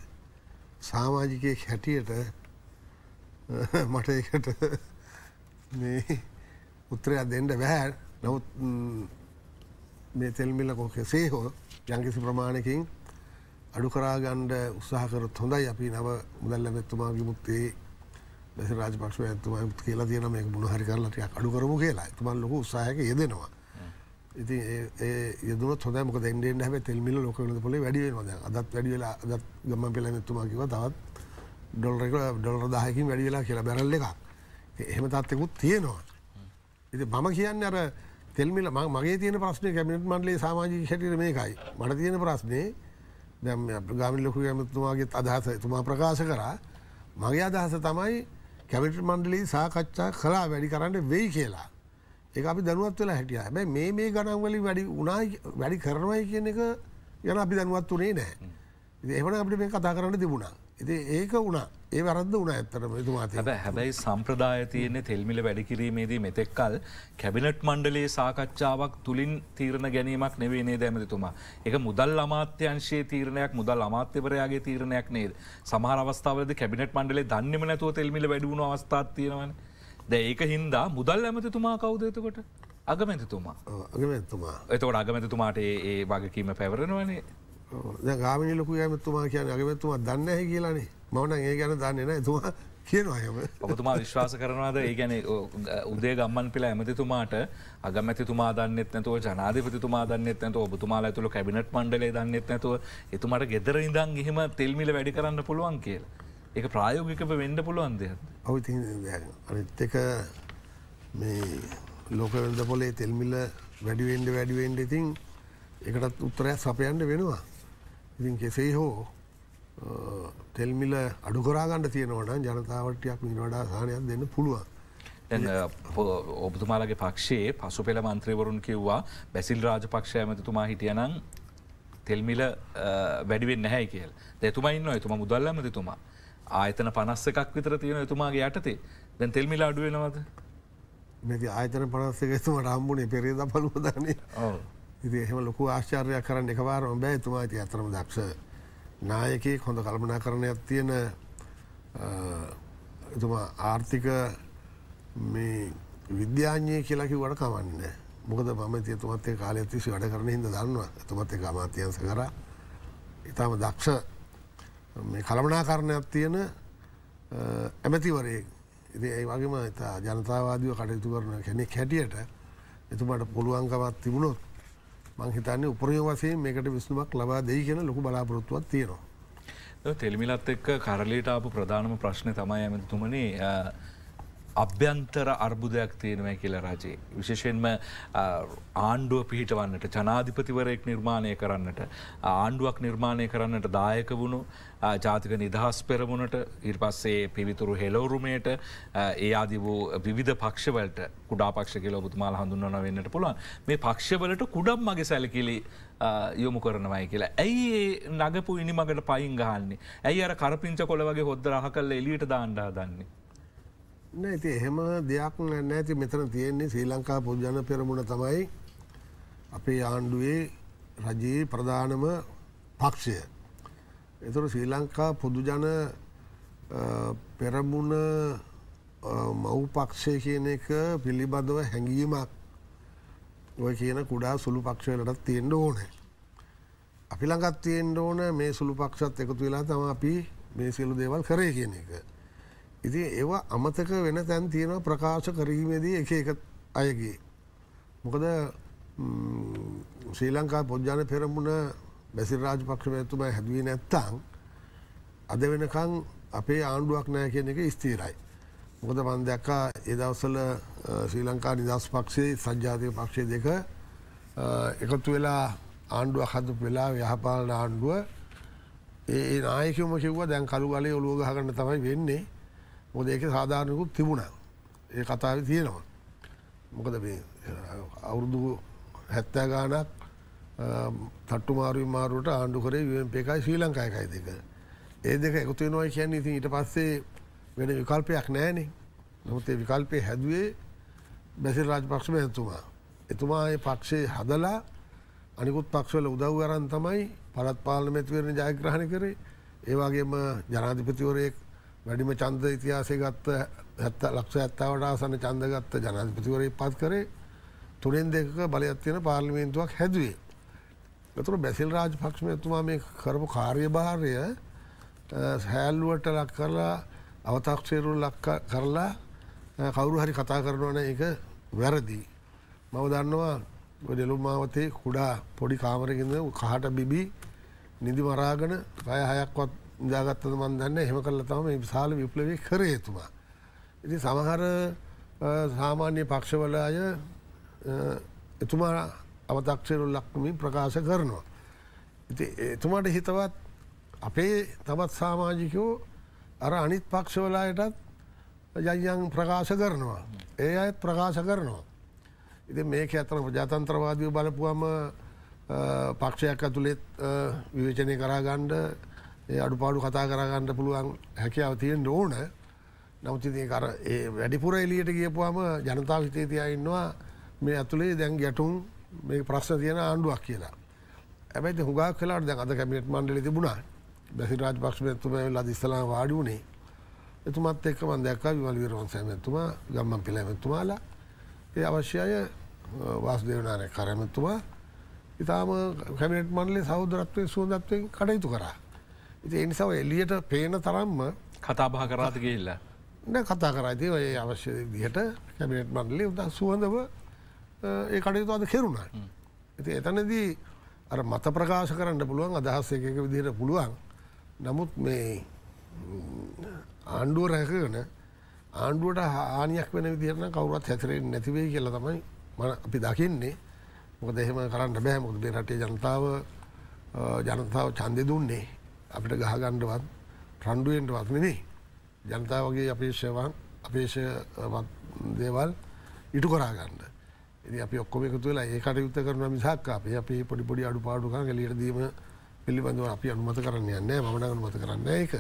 සාමාජිකයෙක් හැටියට මට එකට මේ උත්තරයක් දෙන්න බැහැ නවත් මේ තෙල්මිල්ල කොකෙසේ හෝ යංකිසි ප්‍රමාණකින් අඩු කරාගණ්ඩ උත්සාහකරත් හොඳයි අපි නව මුදල්ල මෙත්තුමා විමුත්තේ රාජපක්ෂ ඇතුමයි කියලා තියන මේ මුණ හරි කරලටයක් අඩු කරමු කියලා තුමන් ලොක උත්සාහක යෙදෙනවා ඉති යදන හොද මොක දැන්ඩෙන් හැ තෙල්මිල ලොකන පොල වැඩිවෙනවාද අදත් වැඩිවෙලා අදත් ගම පෙල නැතුමාකිව තවත් ඩොල්රෙක ඩොල්ර දාහකින් වැඩිවෙලා කියලා බැරල්ල එකක් එහෙම තත්යකුත් තියෙනවා. ඉති මම කියන්න අර තෙල්මිල ම මගේ තියෙන ප්‍රශ්නය කැමිට මන්ලේ සාමාජී හැටිට මේකයි මට තියෙන ප්‍රශ්නය දැම ගාමි ලොකු ඇමතුමාගේ අදහස තුමා ප්‍රකාශ කරා මගේ අදහස තමයි කැමිට මණ්ඩලී සාකච්ඡා කලා වැඩි කරන්න වෙයි කියලා ඒක අපි දැනුවත් වෙලා හැටිය හැබැයි මේ මේ ගණන් වලින් වැඩි උනා වැඩි කරනවයි කියන එක ගැන අපි දැනුවත් උනේ නැහැ. ඉතින් එහෙමනම් අපිට මේක කතා කරන්න තිබුණා. ඉතින් ඒක උනා. ඒ වැරද්ද වුණා ඇත්තටම එතුමා තියෙන. හැබැයි හැබැයි සම්ප්‍රදාය තියෙන්නේ තෙල් මිල වැඩි කිරීමේදී මෙතෙක්කල් කැබිනට් මණ්ඩලයේ සාකච්ඡාවක් තුලින් තීරණ ගැනීමක් නෙවෙයි නේද ඇමතිතුමා. ඒක මුදල් අමාත්‍යංශයේ තීරණයක් මුදල් අමාත්‍යවරයාගේ තීරණයක් නේද. සමහර අවස්ථාවලදී කැබිනට් මණ්ඩලයේ දන්නේම නැතුව තෙල් මිල වැඩි වුණු අවස්ථාවක් තියෙනවනේ. ද ඒක හින්දා මුදල් ඇමතිතුමා කවුදතකොට අගමැතිතුමා අගමතුමා එතකොට අගමැතිතුමාට ඒ වගකීම පැවරෙනවනේ ගාමි ලොක ඇමතුමා කියන අගමැතුමා දන්න හැ කියලානේ මවන ඒ ගැන දන්නේන ඇතුමා කියනවාම ඔබතුමා විශ්වාස කරනවාද ඒ ගැන උදේ ගම්මන් පිලා ඇමතිතුමාට අගමැතිතුමා දන්නෙත් නැතුව ජනාධපතිතුමා දන්නෙත් නැතු ඔබතුමා ඇතුළ කැබිනට මණ්ඩලේ දන්නෙත් නැතුව එතුමට ගෙදර ඉඳන් එහෙම තෙල්මිල වැඩි කරන්න පුළුවන් කියලා එක ප්‍රායෝගිකව වෙන්ඩ පුළුවන් දෙයක් ඔවුති අනිත් එක මේ ලෝකරද පොලේ තෙල්මිල්ල වැඩිවෙන්ඩ වැඩිවෙන්ඩ ඉතින් එකටත් උත්තරය සපයන්ඩ වෙනවා ඉතින් කෙසේ හෝ තෙල්මිල අඩුකරාගන්න තියෙනවට ජනතාවටයක් මින් වඩා සානයක් දෙන්න පුළුවන් ඔබතුමාලගේ පක්ෂයේ පසු පෙළ මන්ත්‍රවරුන් කිව්වා බැසිල් රාජපක්ෂය ඇමතිතුමා හිටියනම් තෙල්මිල වැඩිවෙන් නැහැ කියල් දෙතුමයින්න තුම මුදල්ලමතිතුමා ආයතන පනස්ස එකක් විතර තියෙන එතුමාගේ යටතේ දැන් තෙල්මිල අඩුවෙනවද නැති ආයතන පනස්සක තුමට අම්බුණේ පෙරේද පලුව දන්නේ ඉති එහෙම ලොකු ආශ්චාරයක් කරන්න එකවාර ඔබෑ එතුමා ඇති අතරම දක්ෂ නායකෙක් හොඳ කල්පනා කරණයක් තියෙන එතුමා ආර්ථික මේ විද්‍යාඥය කියලකි වට කවන්න මොකද මම තියතුමත්තේ කාලය තිසි වැඩ කරන හිද දන්නවා එතුමත් එක අමාත්‍යන්ස කර ඉතාම දක්ෂ කළමනාකරණයක් තියෙන ඇමැතිවරේ ඉති ඒ වගේම ඉතා ජනතාවාදීව කටයුතු කරන කෙනෙක් හැටියට එතුමට පුළුවන්කමත් තිබුණොත් මංහිතන්නේ උපරය වසේ මේකට විසුමක් ලබා දෙයි කියෙන ලොකු බලාපොරොත්තුවක් තියෙනවා. තෙල්මිලත් එක්ක කරලට අප ප්‍රධානම ප්‍රශ්නය තමයි ඇමතුමනේ අභ්‍යන්තර අර්බුදයක් තියෙනවයි කියලා රජයේ. විශේෂයෙන්ම ආණ්ඩුව පිහිටවන්නට ජනාධිපතිවරයෙක් නිර්මාණය කරන්නට ආණ්ඩුවක් නිර්මාණය කරන්නට දායක වුණු ජාතික නිදහස් පෙරමුණට ඉර් පස්සේ පිවිතුරු හෙලවරුමයට ඒ අදි වූ විධ පක්ෂවලට කුඩා පක්ෂ කියල ඔබතුමාල් හඳුන්වන වෙන්නට පුළුවන් මේ පක්ෂවලට කුඩම් මගේ සැලකිලි යොමු කරනවයි කියලා. ඇයි නගපු ඉනිමඟට පයින් ගහන්නේ. ඇයි අර කරපිංච කොළ වගේ හොද්දරහ කල්ල එලියට දාණ්ඩා දන්නේ. නැති එහෙම දෙයක් නැති මෙතන තියෙන්නේ ශ්‍රී ලංකා පොද්ජන පෙරමුණ තමයි අපේ ආණ්ඩුවේ රජයේ ප්‍රධානම පක්ෂය. එතුර ශ්‍රී ලංකා පොදුජන පෙරමුණ මව්පක්ෂය කියන එක පිළිබඳව හැඟීමක් ඔය කියන කුඩා සුළු පක්ෂවලටත් තියෙන්ට ඕනෑ. අපි ළඟත් තියෙන්ට ඕන මේ සුළු පක්ෂත් එකතු වෙලා තම අපි මේ සියලු දේවල් කරය කියන එක. ඉති ඒවා අමතක වෙන තැන් තියෙනවා ප්‍රකාශ කරීමේදී එක එක අයගේ. මොකද ශ්‍රී ලංකා පොද්ජාන පෙරමුණ බැසිල් රාජ පක්ෂ ඇතුම හැදුවී නැත්තං අද වෙනකං අපේ ආණ්ඩුවක් නෑ කියන එක ස්තීරයි. මොකද මන් දැක්කා එදවසල ශ්‍රී ලංකා නිදස් පක්ෂයේ සංජාතිය පක්ෂය දෙක එකතු වෙලා ආණ්ඩුව හදු වෙලා යහපාලන ආණ්ඩුව ඒ නායකම කිව්ව දැන් කළු ගලේ ඔලුව ගහගන්න තමයි වෙන්නේ මොකද ඒක සාධාරණකුත් තිබුණා ඒ කතාව තියෙනවා මොකද මේ අවුරුදු හැත්තෑ ගානක් තට්ටු මාරුව මාරුවට ආණ්ඩු කරේ ුවෙන් එකයි ශ්‍රී ලංකායකයි දෙක ඒ දෙක එකතුවෙනවා කියන්නේ ඉතින් ඊට පස්සේ වෙන විකල්පයක් නෑනේ නමුත් ඒ විකල්පය හැදුවේ බැසිල් රාජපක්ෂම ඇතුමා එතුමාඒ පක්ෂය හදලා අනිකුත් පක්ෂවල උදව් අරන් තමයි පලත් පාලන මැතිවරණ ජයග්‍රහණ කරේ ඒවාගේම ජනාධිපතිවරයෙක් වැඩිම චන්ද ඉතිහාසේ ගත්ත හැත්ත ලක්ෂ ඇත්තාවට ආසන්න චන්ද ගත්ත ජනාධිපතිවරේ පත් කරේ තුනෙන් දෙක බලයක් තියෙන පාර්ලිමේන්තුවක් හැදුවේ. එතුර බැසිල් රාජ පක්ෂම ඇතුමා මේ කරපු කාර්යභාරය හැල්ලුවට ලක් කරලා අවතක්ෂේරු ලක් කරලා කවුරු හරි කතා කරනවන එක වැරදි. මව දන්නවා ඩෙලුම්මාවතේ කුඩා පොඩි කාමරකින්ද කහට බිබි නිදි මරාගෙන පය හයක්වත් නිදාගත්තද මන් දන්න එහෙම කරලා තම මේ විශාල විප්ලවය කරේ එතුමා. ඉතින් සමහර සාමාන්‍ය පක්ෂවල අය එතුමා අවතක්ෂරු ලක්මින් ප්‍රකාශ කරනවා. ඉති එතුමාට හිතවත් අපේ තවත් සාමාජිකයෝ අර අනිත් පක්ෂවලායටත් යයන් ප්‍රකාශ කරනවා. ඒ අයත් ප්‍රකාශ කරනවා. ඉති මේක ඇතන ජාතන්ත්‍රවාදය බලපුුවම පක්ෂයක් ඇතුළෙත් විවේචනය කරාගණ්ඩ ඒ අඩුපාඩු කතා කරගන්න පුළුවන් හැකියාව තියෙන් ඕන නමුතිති කර ඒ වැඩිපුර එලියට ගියපුවාම ජනතාව හිතේ තියඉන්නවා මේ ඇතුළේ දැන් ගැටුම් මේ ප්‍රශ්න තියෙන ආණ්ඩුවක් කියලා. ඇැයි හුගා කලාට දැන් අද කැමිට මණ්ඩලි තිබුණා බැසිරාජ පක්ෂමඇතුම වෙලා දිස්සලා වාඩි වුණේ එතුමත් එක්ක මන්දයක් විමල් විරවන්සෑමඇතුමා ගම්මන් පිළැමැතුමාලා ඒ අවශ්‍යය වාස්දේවනාරය කරමැතුමා ඉතාම කැමිට මන්ලේ සෞදරත්වය සුවදත්වයෙන් කටයුතු කරා. ඒ නිසා එලියට පේන තරම්ම කතාබහ කරාත කියල්ල න කතා කරයිති ඔය අවශ්‍ය දිහට කැමිනට් මන්ඩලි උදා සුවඳව ඒ කටයුතු අද කෙරුණා. ඇති එතනදී අර මත ප්‍රකාශ කරන්න පුළුවන් අදහස්ස එක විදිහට පුළුවන් නමුත් මේ ආණ්ඩුව රැකගන ආණ්ඩුවට හානියක් වෙන විදිරන කවරුත් හැතරෙන් නැතිවේ කියල තමයි මන අපි දකින්නේ මොක දෙහෙම කරන්න බෑ මොකද රටේ ජනතාව ජනතාව චන්දය දුන්නේ අපිට ගහගණ්ඩවත් ප්‍රණ්ඩුවෙන්ටවත් නෙමේ ජනතාවගේ අපේක්ෂවන් අපේක්ෂවත් දේවල් ඉටු කරාගන්න එති අපි ඔක්කොම එකතු වෙලා ඒකට යුත්ත කරන මිසාක් අපේ අපේ පොඩිපොඩි අඩු පාඩුකන් ලියරදීම පිළිබඳව අපි අනුමත කරන්න යන්න මනගන මත කරන්න ඒක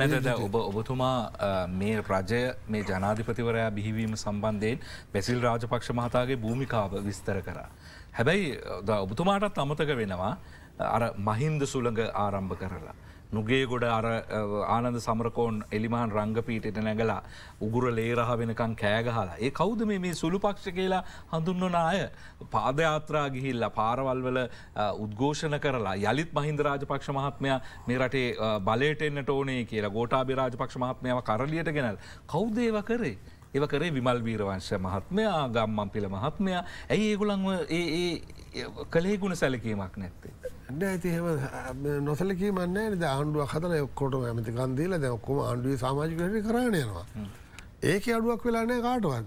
නැතද ඔබ ඔබතුමා මේ රජය මේ ජනාධිපතිවරයා බිහිවීම සම්බන්ධයෙන් පැසිල් රාජපක්ෂ මහතාගේ භූමිකාව විස්තර කරා. හැබැයි ඔබතුමාටත් අමතක වෙනවා අර මහින්ද සුළඟ ආරම්භ කරලා. නුගේගොඩ අර ආනන්ද සමරකෝන් එලිමහන් රංගපීටට නැගලා උගුර ලේරහ වෙනකං කෑගහලා. ඒ කෞද මේ සුළු පක්ෂ කියලා හඳුන්වන අය පාදයාත්‍රා ගිහිල්ලා පාරවල්වල උද්ඝෝෂණ කරලා යළිත් මහින්ද රාජපක්ෂ මහත්මයා මේ රටේ බලයට එන්නට ඕනේ කියලා ගෝටාබි රාජපක්ෂ මහත්මයාව කරලියට ගෙනල් කෞදේව කරේ. ඒව කරේ විමල් වීරවංශ මහත්මයා ගම්මන් පිළ මහත්මයා ඇයි ඒගුලන් ඒ කළේ ගුණ සැලකීමක් නැත්තේ. ඇතිහම නොසලකී මන්න ද ආණ්ඩුව හතල එක්කොට ඇමති කන්දීල දැක්කොම ආණ්ඩුව සමාජිකට කරණයනවා. ඒක අඩුවක් වෙලානෑ කාටුවන්.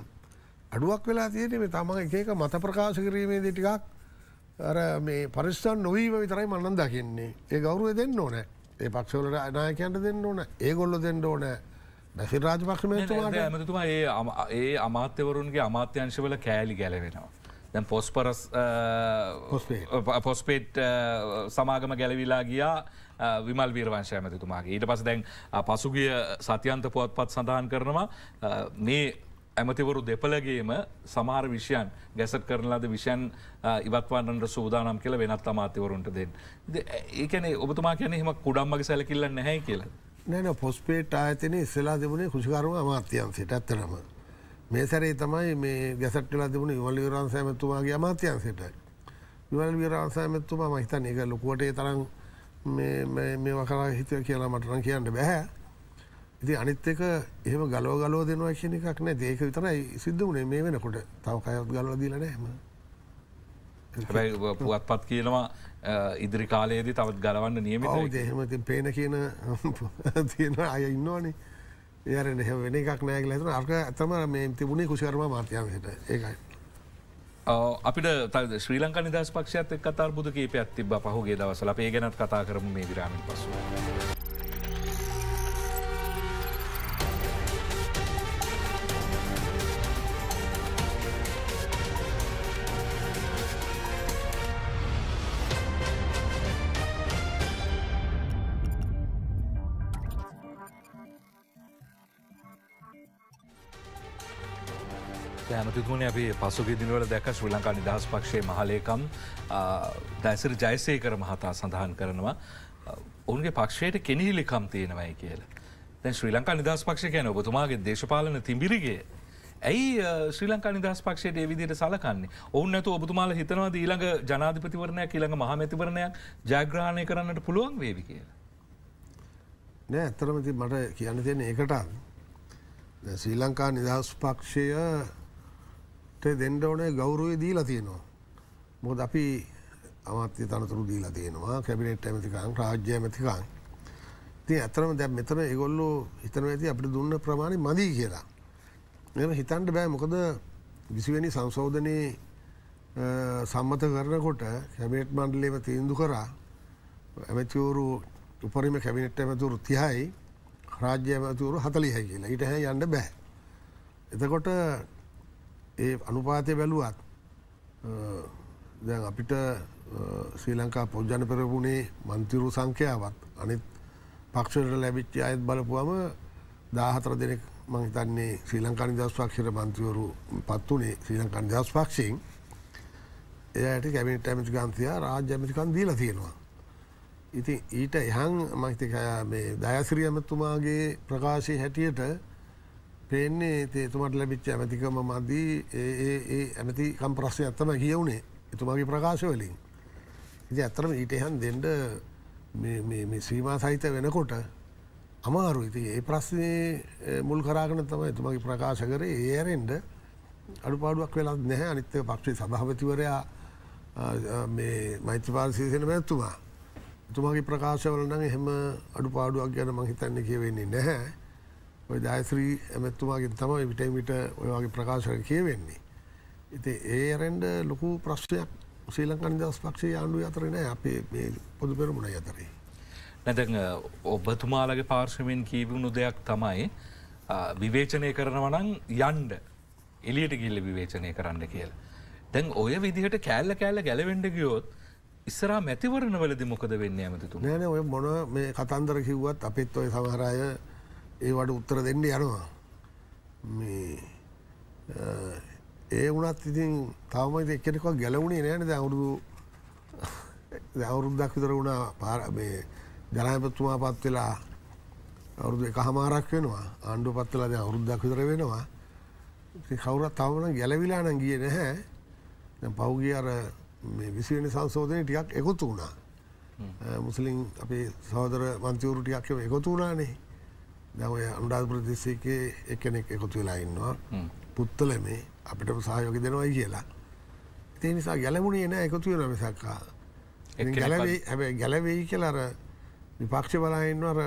අඩුවක් වෙලා තියෙන මේ තම එකක මත ප්‍රකාශ කිරීමේ දිටිකක් අර මේ පරිස්සන් නොවීම විතරයි මන්නන් දකින්නේ ඒ ගෞරුව දෙන්න ඕනෑ ඒ පක්ෂවලට අනායකන්ට දෙන්න ඕන ඒ ගොල්ලො දෙන්න ඕනෑ බැසි රාජ පක්ෂමතුමා ඇමතුමා ඒ අමාත්‍යවරුන්ගේ අමාත්‍යංශවල කෑලි ගැලවෙනවා. දැ පොස්පරස් පොස්පේට් සමාගම ගැලවිලා ගියා විමල් වීරවංශය ඇමතිතුමාගේ ඊට පස දැන් පසුගිය සතියන්ත පුවත් පත් සඳහන් කරනවා මේ ඇමතිවරු දෙපලගේම සමාර විෂයන් ගැසට කරනලාද විෂයන් ඉවත්වන්නට සූදානම් කියල වෙනත් අමාත්‍යවරුන්ට දෙන්න. ඒකන ඔබතුමා කියන හෙම කුඩම්මගේ සැලකිල්ල නැහැ කියලා. නැන පොස්පේට ආයතන ඉස්සලා දෙබුණේ කුෂිකරුව අමාත්‍යන්සයට ඇත්තරම මේ සැරේ තමයි මේ ගැසට්ටලා තිබුණ ඉවල් විරාන්සෑමැත්තුමාගේ අමාත්‍යන්සට ඉවල් විරාන්සෑමැත්තුමා මහිතන් එක ලොකුවටේ තරම් මේ වකලා හිතය කියලා මටන කියන්න බැහැ ඉති අනිත් එක එහම ගලෝ ගලෝ දෙන වශණ එකක් නෑ දේක විතරයි සිද්ධ වනේ මේ වෙනකොට තව කයත් ගලව දීලන හම පුවත් පත් කියනවා ඉදිරි කාලයේදී තවත් ගලවන්න නියම දේහමති පේන කියන තියෙන අය ඉන්නවානේ ඒරෙන් එහ වෙන එකක් නෑගල ඇතන අර්ක ඇතම මේ තිබුණේ කුසිකරම මාර්තයන්ට ඒකයි. අපිට තද ශ්‍රී ලංකා නිදස් පක්ෂත් එක් කතාර්බුද කීපයක් තිබ පහුගේ දවසල අපේ ගැනත් කතා කරම මේ දිරාමින් පසුව. ඇමතිතුමනි අපි පසුගේ දිනුවල දැක ශ්‍රී ලංකා නිදහස් පක්ෂයේ මහලේකම් දැසර ජයසේකර මහතා සඳහන් කරනවා ඔවුන්ගේ පක්ෂයට කෙනහිලිකම් තියෙනවයි කියලා. දැ ශ්‍රී ලංකා නිදහස් පක්ෂ කියන ඔබතුමාගේ දේශපාලන තිබිරිගේ. ඇයි ශ්‍රී ලංකා නිදහස් පක්ෂයට ඒවිදිට සලකන්නේ ඔවුන් ඇතු ඔබතුමාල හිතනවද ඊළඟ ජනාධිපතිවරණයක් ඊළඟ මහමැතිවරණයක් ජයග්‍රහණය කරන්නට පුළුවන් වේවි කියලා. නෑ ඇතරමති මට කියන්න තියෙන ඒකටත්. ශ්‍රී ලංකා නිදහස් පක්ෂය දෙන්න ඕනේ ගෞරවය දීලා තියෙනවා. මොකද අපි අමාත්‍ය තනතුරු දීලා තියෙනවා කැබිනට් ඇමතිකං රාජ්‍ය ඇමතිකං. ඉතින් ඇත්තම දැන් මෙතන ඒගොල්ලෝ හිතනවා ඇති අපිට දුන්න ප්‍රමාණය මදි කියලා. එහෙම හිතන්න බෑ මොකද 20 වෙනි සංශෝධනයේ සම්මත කරනකොට කැබිනට් මණ්ඩලයම තීන්දුව කරා ඇමතිවරු උපරිම කැබිනට් ඇමතිවරු 30යි රාජ්‍ය ඇමතිවරු 40යි කියලා. ඊට හැ යන්න බෑ. එතකොට ඒ අනුපාතය බැලුවත් දැන් අපිට ශ්‍රී ලංකා පොජ්ජන පෙරපුුණේ මන්තිරු සංඛ්‍යාවත් අනිත් පක්ෂට ලැබිච්චි අයත් බලපුුවම දාහතර දෙනෙක් මහිතන්නේ ශ්‍රී ලංකානි දස්වක්ෂර මන්තිවරු පත් වනේ ශ්‍රී ලංකාන් දස් පක්ෂයෙන් එයට කැමිට ඇමිචි ගන්තියා රාජ්‍ය ඇමිකන් දීලා තියෙනවා. ඉතින් ඊට එහන් මහිතකයා මේ දයසිරිය ඇමතුමාගේ ප්‍රකාශය හැටියට පේන්නේ තේතුමට ලැබිච්ච ඇමතිකම මදී ඒ ඇමතිකම් ප්‍රශ්ය ඇත්තම කියවුණේ එතුමගේ ප්‍රකාශ වලින්. ඉති ඇතරම ඊටයහන් දෙන්ඩ සීමා සහිත වෙනකොට අමාරු ඉති ඒ ප්‍රශ්නය මුල් කරාගන තම එතුමගේ ප්‍රකාශ කර ඒරෙන්ඩ අඩුපාඩුවක් වෙලා නැහැ අනිත්‍ය පක්ෂි සභාපතිවරයා මෛත්‍රපාල සීසන පැත්තුමා. එතුමගේ ප්‍රකාශවලන එහෙම අඩුපාඩුවක් ගැන මහිතන්න කියවෙන්නේ නැහැ. ඔය දෑස්ත්‍රී ඇමැත්තුමාගෙන් තමයි විටයිමිට ඔයගේ ප්‍රකාශන කියවෙන්නේ. ඉති ඒ රෙන්ඩ ලොකු ප්‍රශ්නයක් ශ්‍රීලංකන් දස් පක්ෂේ ආණ්ඩුව අතරන අපේ පොදු පෙරමුණ අතරේ. නැද ඔබතුමාලගේ පාර්ශවෙන් කීවුණු දෙයක් තමයි විවේචනය කරනවනං යන්ඩ එලියට ගිල්ල විවේචනය කරන්න කියලා. දැන් ඔය විදිහට කෑල්ල කෑල්ල ගැලවෙන්ඩ ගියෝත් ඉස්සරා මැතිවරණවලදි මොකද වෙන්න ඇමතිතු නෑන ඔය මොන මේ කතන්දර කිව්වත් අපිත් ඔය සමහරය ඒවට උත්තර දෙන්න යනවා මේ ඒ වනත් ඉතින් තවමයි එකෙනෙක් ගැලවුණේ නෑන දැවුරුදු දැවුරුද්දක් විතර වුණා පාර මේ ජනයපතුමා පත් වෙලා අවුරුදු එක හමාරක් වෙනවා ආණ්ඩු පත්වෙලාද අවුරුද්දක් විතර වෙනවා කවුරත් තවන ගැලවිලා නම් ගිය නැහැ පෞගිය අර විසිවෙන සංශෝධනය ටිකක් එකතු වුණා මුස්ලිම් අපේ සහෝදර මන්තිවරු ටියක් එකතු වුණානේ දැ ඔය අන්ඩාස් ප්‍රදේශයකේ එකනෙක් එකතු වෙලා ඉන්නවා පුත්තල මේ අපිට සහයෝක දෙනවයි කියලා ඉතිේ නිසා ගැලමුණේ එන එකතු වෙන මිසක්කා ගැලවෙයි හැබ ගැලවෙයි කියලර විපක්ෂ බලාඉන්නවර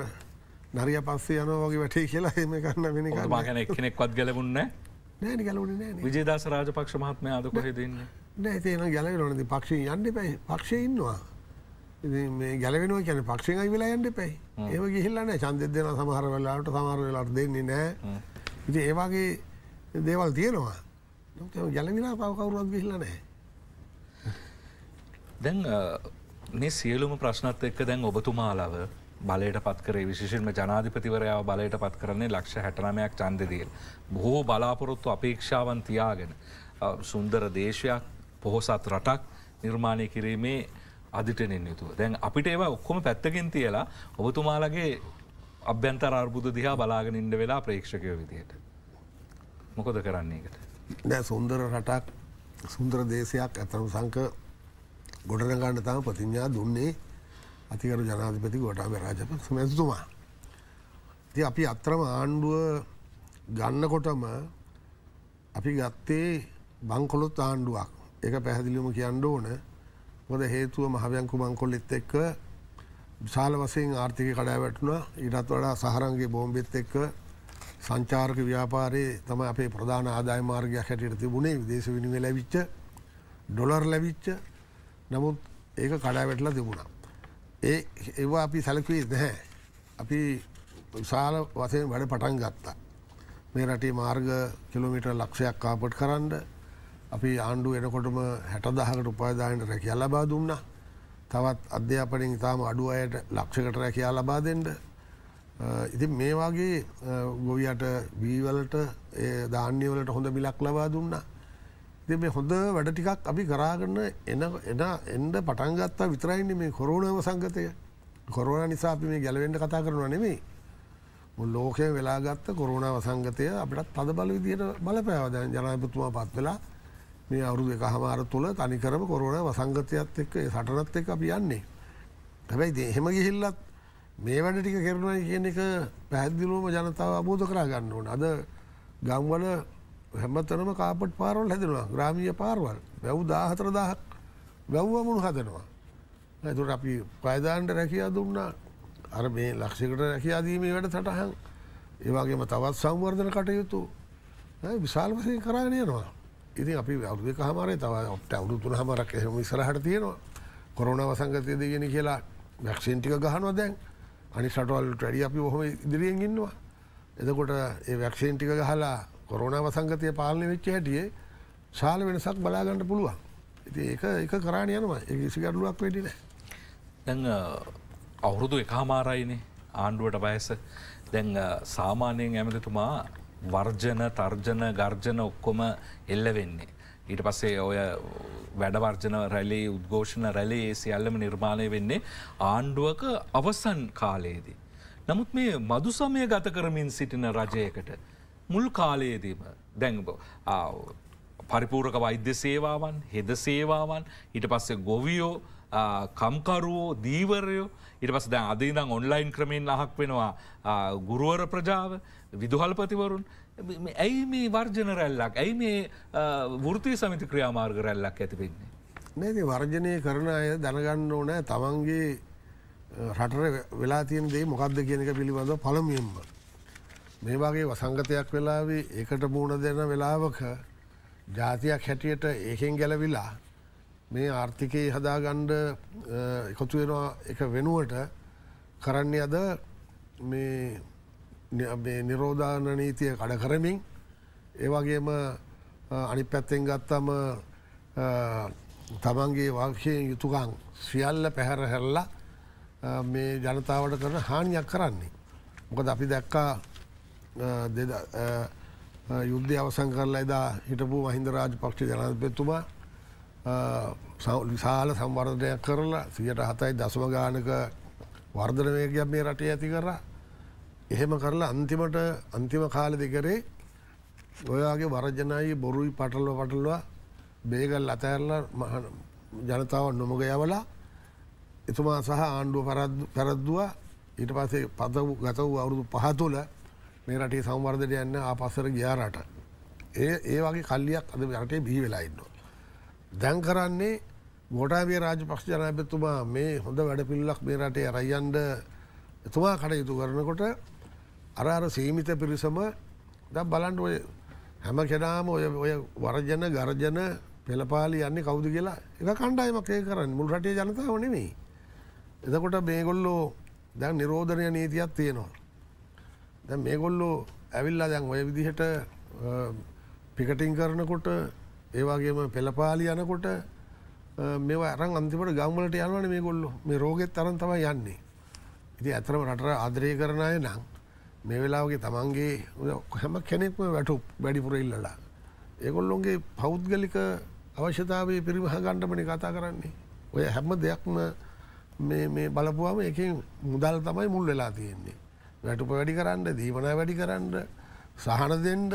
නරිය පස්සේ යන වගේ වැටේ කියලා එම කන්න වෙන මාගන එකනෙක්වත් ගැලබුන්න නෑ ගැලුණ විජේදස රාජ පක්ෂ මහත්මය අද කොහෙදන්න නෑ තේන ගැලවෙලනද පක්ෂ යන්න පැයි පක්ෂය ඉන්නවා ගැලවෙනවා කියන පක්ෂෙන් අයි වෙලා යන්න එපැයි ඒම ගිහිල්ලන චන්දෙ දෙෙන සමහර වෙලාට සමහර වෙලාට දෙන්නේ නෑ ඉති ඒවාගේ දේවල් තියෙනවා ගැලවිලා පවකවරුවක් ගිහිල්ල නෑ දැන් මේ සියලුම ප්‍රශ්නත් එක්ක දැන් ඔබතුමාලාව බලයට පත්කරේ විශෂෙන්ම ජනාධිපතිවරයාව බලයට පත් කරන්නේ ලක්ෂ හැටනමයක් චන්දදියල්. බොහෝ බලාපොරොත්තු අපේක්ෂාවන් තියාගෙන. සුන්දර දේශයක් පොහොසත් රටක් නිර්මාණය කිරීමේ අධිටනෙන් යුතු. දැන් අපිට ඒවා ඔක්කොම පැත්තකින් තියලා ඔබතුමාලගේ අභ්‍යන්තර අර්බුද දිහා බලාගෙන ඉඩ වෙලා ප්‍රේක්ෂකය විදියට. මොකොද කරන්නේකට. නෑ සුන්දර රටක් සුන්දර දේශයක් ඇතනු සංක ගොඩනගන්න තම ප්‍රතිඥා දුන්නේ අතිකරු ජනාධිපති ගොටාම රාජපක්ෂ මැතුමා. ති අපි අත්‍රම ආණ්ඩුව ගන්නකොටම අපි ගත්තේ බංකොලොත් ආණ්ඩුවක් එක පැහැදිලිම කියන්න ඕන මොද හේතුව මහවයංකු මංකොල්ලෙත් එක්ක විශාල වසයෙන් ආර්ථික කඩා වැටුණා ඉඩත් වඩා සහරන්ගේ බෝම්බෙත් එක්ක සංචාර්ක ව්‍යාපාරයේ තම අපේ ප්‍රධාන ආදාය මාර්ගයක් හැටියට තිබුණේ විදේශ විනිමය ලැබිච්ච ඩොලර් ලැබිච්ච නමුත් ඒක කඩා වැටලා තිබුණා. ඒ ඒවා අපි සැලකුවේ නැහැ. අපි විශාල වසයෙන් වැඩ පටන් ගත්තා. මේ රටේ මාර්ග කිලෝමීටර් ලක්ෂයක් කාපට් කරන්න අපි ආණ්ඩු එනකොටම හැටදහකට උපාදානයට රැකයා ලබා දුන්නා තවත් අධ්‍යාපනින් ඉතාම අඩු අයට ලක්ෂකට රැකයා ලබා දෙෙන්ට ඉති මේ වගේ ගොවියට වීවලට ධාන්‍යවලට හොඳ මිලක් ලබා දුන්නා ඉති මේ හොඳ වැඩ ටිකක් අපි කරාගන්න එන එන එන්ඩ පටන්ගත්තා විතරයින්න මේ කොරුණාව සංගතය කොරුණ නිසා අපි මේ ගැලවෙන්ට කතා කරනවා නෙමේ ලෝකය වෙලාගත්ත කොරුණාව සංගතය අපිටත් පද බල විදියට බලපෑවදන් ජනපතුමා පත් වෙලා මේ අවුරු දෙක හමාර තුළ තනිකරම කොරුණ වසංගතයත් එක් සටනත් එක් අපි යන්නේ. හැබැයි එහෙම ගිහිල්ලත් මේ වැඩ ටික කරනවා කියන එක පැහැදිලුවම ජනතාව අබෝධ කරා ගන්න ඕන. අද ගම්වල හැමතනම කාපට් පාරවල් හැදෙනවා ග්‍රාමීය පාරවල් වැැව් දාහතර දහක් වැැව්වමුණු හදනවා. ඇතුට අපි ප්‍රයදාන්ට රැකයා දුන්නා අර මේ ලක්ෂකට රැකයාදීමේ වැඩ සටහන් ඒවාගේම තවත් සංවර්ධන කටයුතු විශාල්වසය කරාණයනවා. ඉතින් අපි අවුදක හමරේ තව ඔට අවුරු තුන හමරක් එහම ඉසරහට තියෙනවා කොරුණාව සංගතයද ගෙන කියලා වැක්ෂන්ටික ගහනවා දැන් අනි සටවල් ටඩි අපි ොහොම ඉදිරියෙන් ඉන්නවා එතකොට ඒ වැක්ෂන්ටික ගහලා කොරුණාව සංගතය පාලනය වෙච්ච හැටියේ ශාල වෙනසක් බලාගන්න පුළුවන් ඉති ඒ එක කරාණ යනවා ඒසි ගඩලුවක් වෙඩින දැන් අවුරුදු එකහමාරයිනේ ආණ්ඩුවට බයස දැන් සාමානයෙන් ඇමතිතුමා වර්ජන තර්ජන ගර්ජන ඔක්කොම එල්ල වෙන්නේ. ඊට පස්සේ ඔය වැඩවර්ජන රැලේ උද්ඝෝෂණ රැලේ ඒ සියල්ලම නිර්මාණය වෙන්නේ ආණ්ඩුවක අවසන් කාලයේදී. නමුත් මේ මදු සමය ගත කරමින් සිටින රජයකට මුල් කාලයේදීම දැඟබ පරිපූරක වෛද්‍ය සේවාවන් හෙද සේවාවන් ඊට පස්සේ ගොවියෝ කම්කරුවෝ දීවරයෝ ඉට පස් දැන් අදීනම් ඔන්ලයින් ක්‍රමයෙන් අහක් වෙනවා ගුරුවර ප්‍රජාව විදුහල්පතිවරුන් ඇයි මේ වර්ජන රැල්ලක් ඇයි මේ වෘතිය සමිති ක්‍රියාමාර්ග රැල්ලක් ඇතිවෙන්නේ. නැති වර්ජනය කරන අය දැනගන්න ඕනෑ තමන්ගේ රටර වෙලා තියන් දේ මොකක්ද කියනක පිළිබඳ පළමියෙන්ම. මේ වගේ වසංගතයක් වෙලාවේ ඒකට මූුණ දෙන වෙලාවක ජාතියක් හැටියට ඒකෙන් ගැලවිලා මේ ආර්ථිකයේ හදාගණ්ඩ එකතුවෙනවා එක වෙනුවට කරන්නේ අද මේ නිරෝධාන නීතිය කඩ කරමින් ඒවගේම අනි පැත්තෙන් ගත්තම තමන්ගේ වක්ෂයෙන් යුතුකං සියල්ල පැහැර හැරලා මේ ජනතාවට කරන හානියක් කරන්නේ. මොකද අපි දැක්කා යුද්ධ අවසන් කරලා එදා හිටපු මහින්ද රාජ පක්ෂ ජනාධපෙත්තුමා විශාල සම්වර්ධනයක් කරලා සියට හතයි දසම ගානක වර්ධනවයගයක් මේ රටේ ඇති කරා එහෙම කරලා අන්තිමට අන්තිම කාලෙදි කරේ ඔයාගේ වරජනයි බොරුයි පටලව පටලවා බේගල් අතඇරලා ජනතාව නොමග යවලා එතුමා සහ ආණ්ඩුව පැරද්දවා ඊට පසේ පත ගත වූ අවුරුදු පහතුල මේ රටේ සංවර්ධනය යන්න ආපස්සර ගියා රට. ඒ ඒ වගේ කල්ලියක් අද රටේ බිහි වෙලා ඉන්නවා. දැන් කරන්නේ ගොටාවිය රාජපක්ෂ ජනපතුමා මේ හොඳ වැඩපිල්ලක් මේ රටේ අරයන්ඩ එතුමා කටයුතු කරනකොට අර අර සීමිත පිරිසම ද බලන්ට ඔය හැම කෙනාම ඔය ඔය වරජන ගරජන පෙළපාලි යන්නේ කවුද කියලා එක කණ්ඩායමක් ඒ කරන්න මුල් රටේ ජනතාව නෙමෙයි. එතකොට මේගොල්ලෝ දැන් නිරෝධනය නීතියක් තියෙනවා. දැන් මේගොල්ලෝ ඇවිල්ලා දැන් ඔය විදිහට පිකටින් කරනකොට ඒවාගේම පෙළපාලි යනකොට මේ අරන් අන්තිමට ගම්වලට යනවන මේ ගොල්ලු මේ රෝගෙත් තරන් තමයි යන්නේ. ඉති ඇතරම රට ආදරය කරනය නම් මේ වෙලාවගේ තමන්ගේ හැම කෙනෙක්ම වැටු වැඩිපුර ඉල්ලලා. ඒගොල්ලොන්ගේ පෞද්ගලික අවශ්‍යතාවේ පිරිමහ ගණ්ඩමනි කතා කරන්නේ. ඔය හැම දෙයක්ම මේ බලපුවාම එක මුදල් තමයි මුල් වෙලා තියෙන්නේ. වැටුප වැඩි කරන්න දීමනා වැඩි කරන්න සහන දෙන්ඩ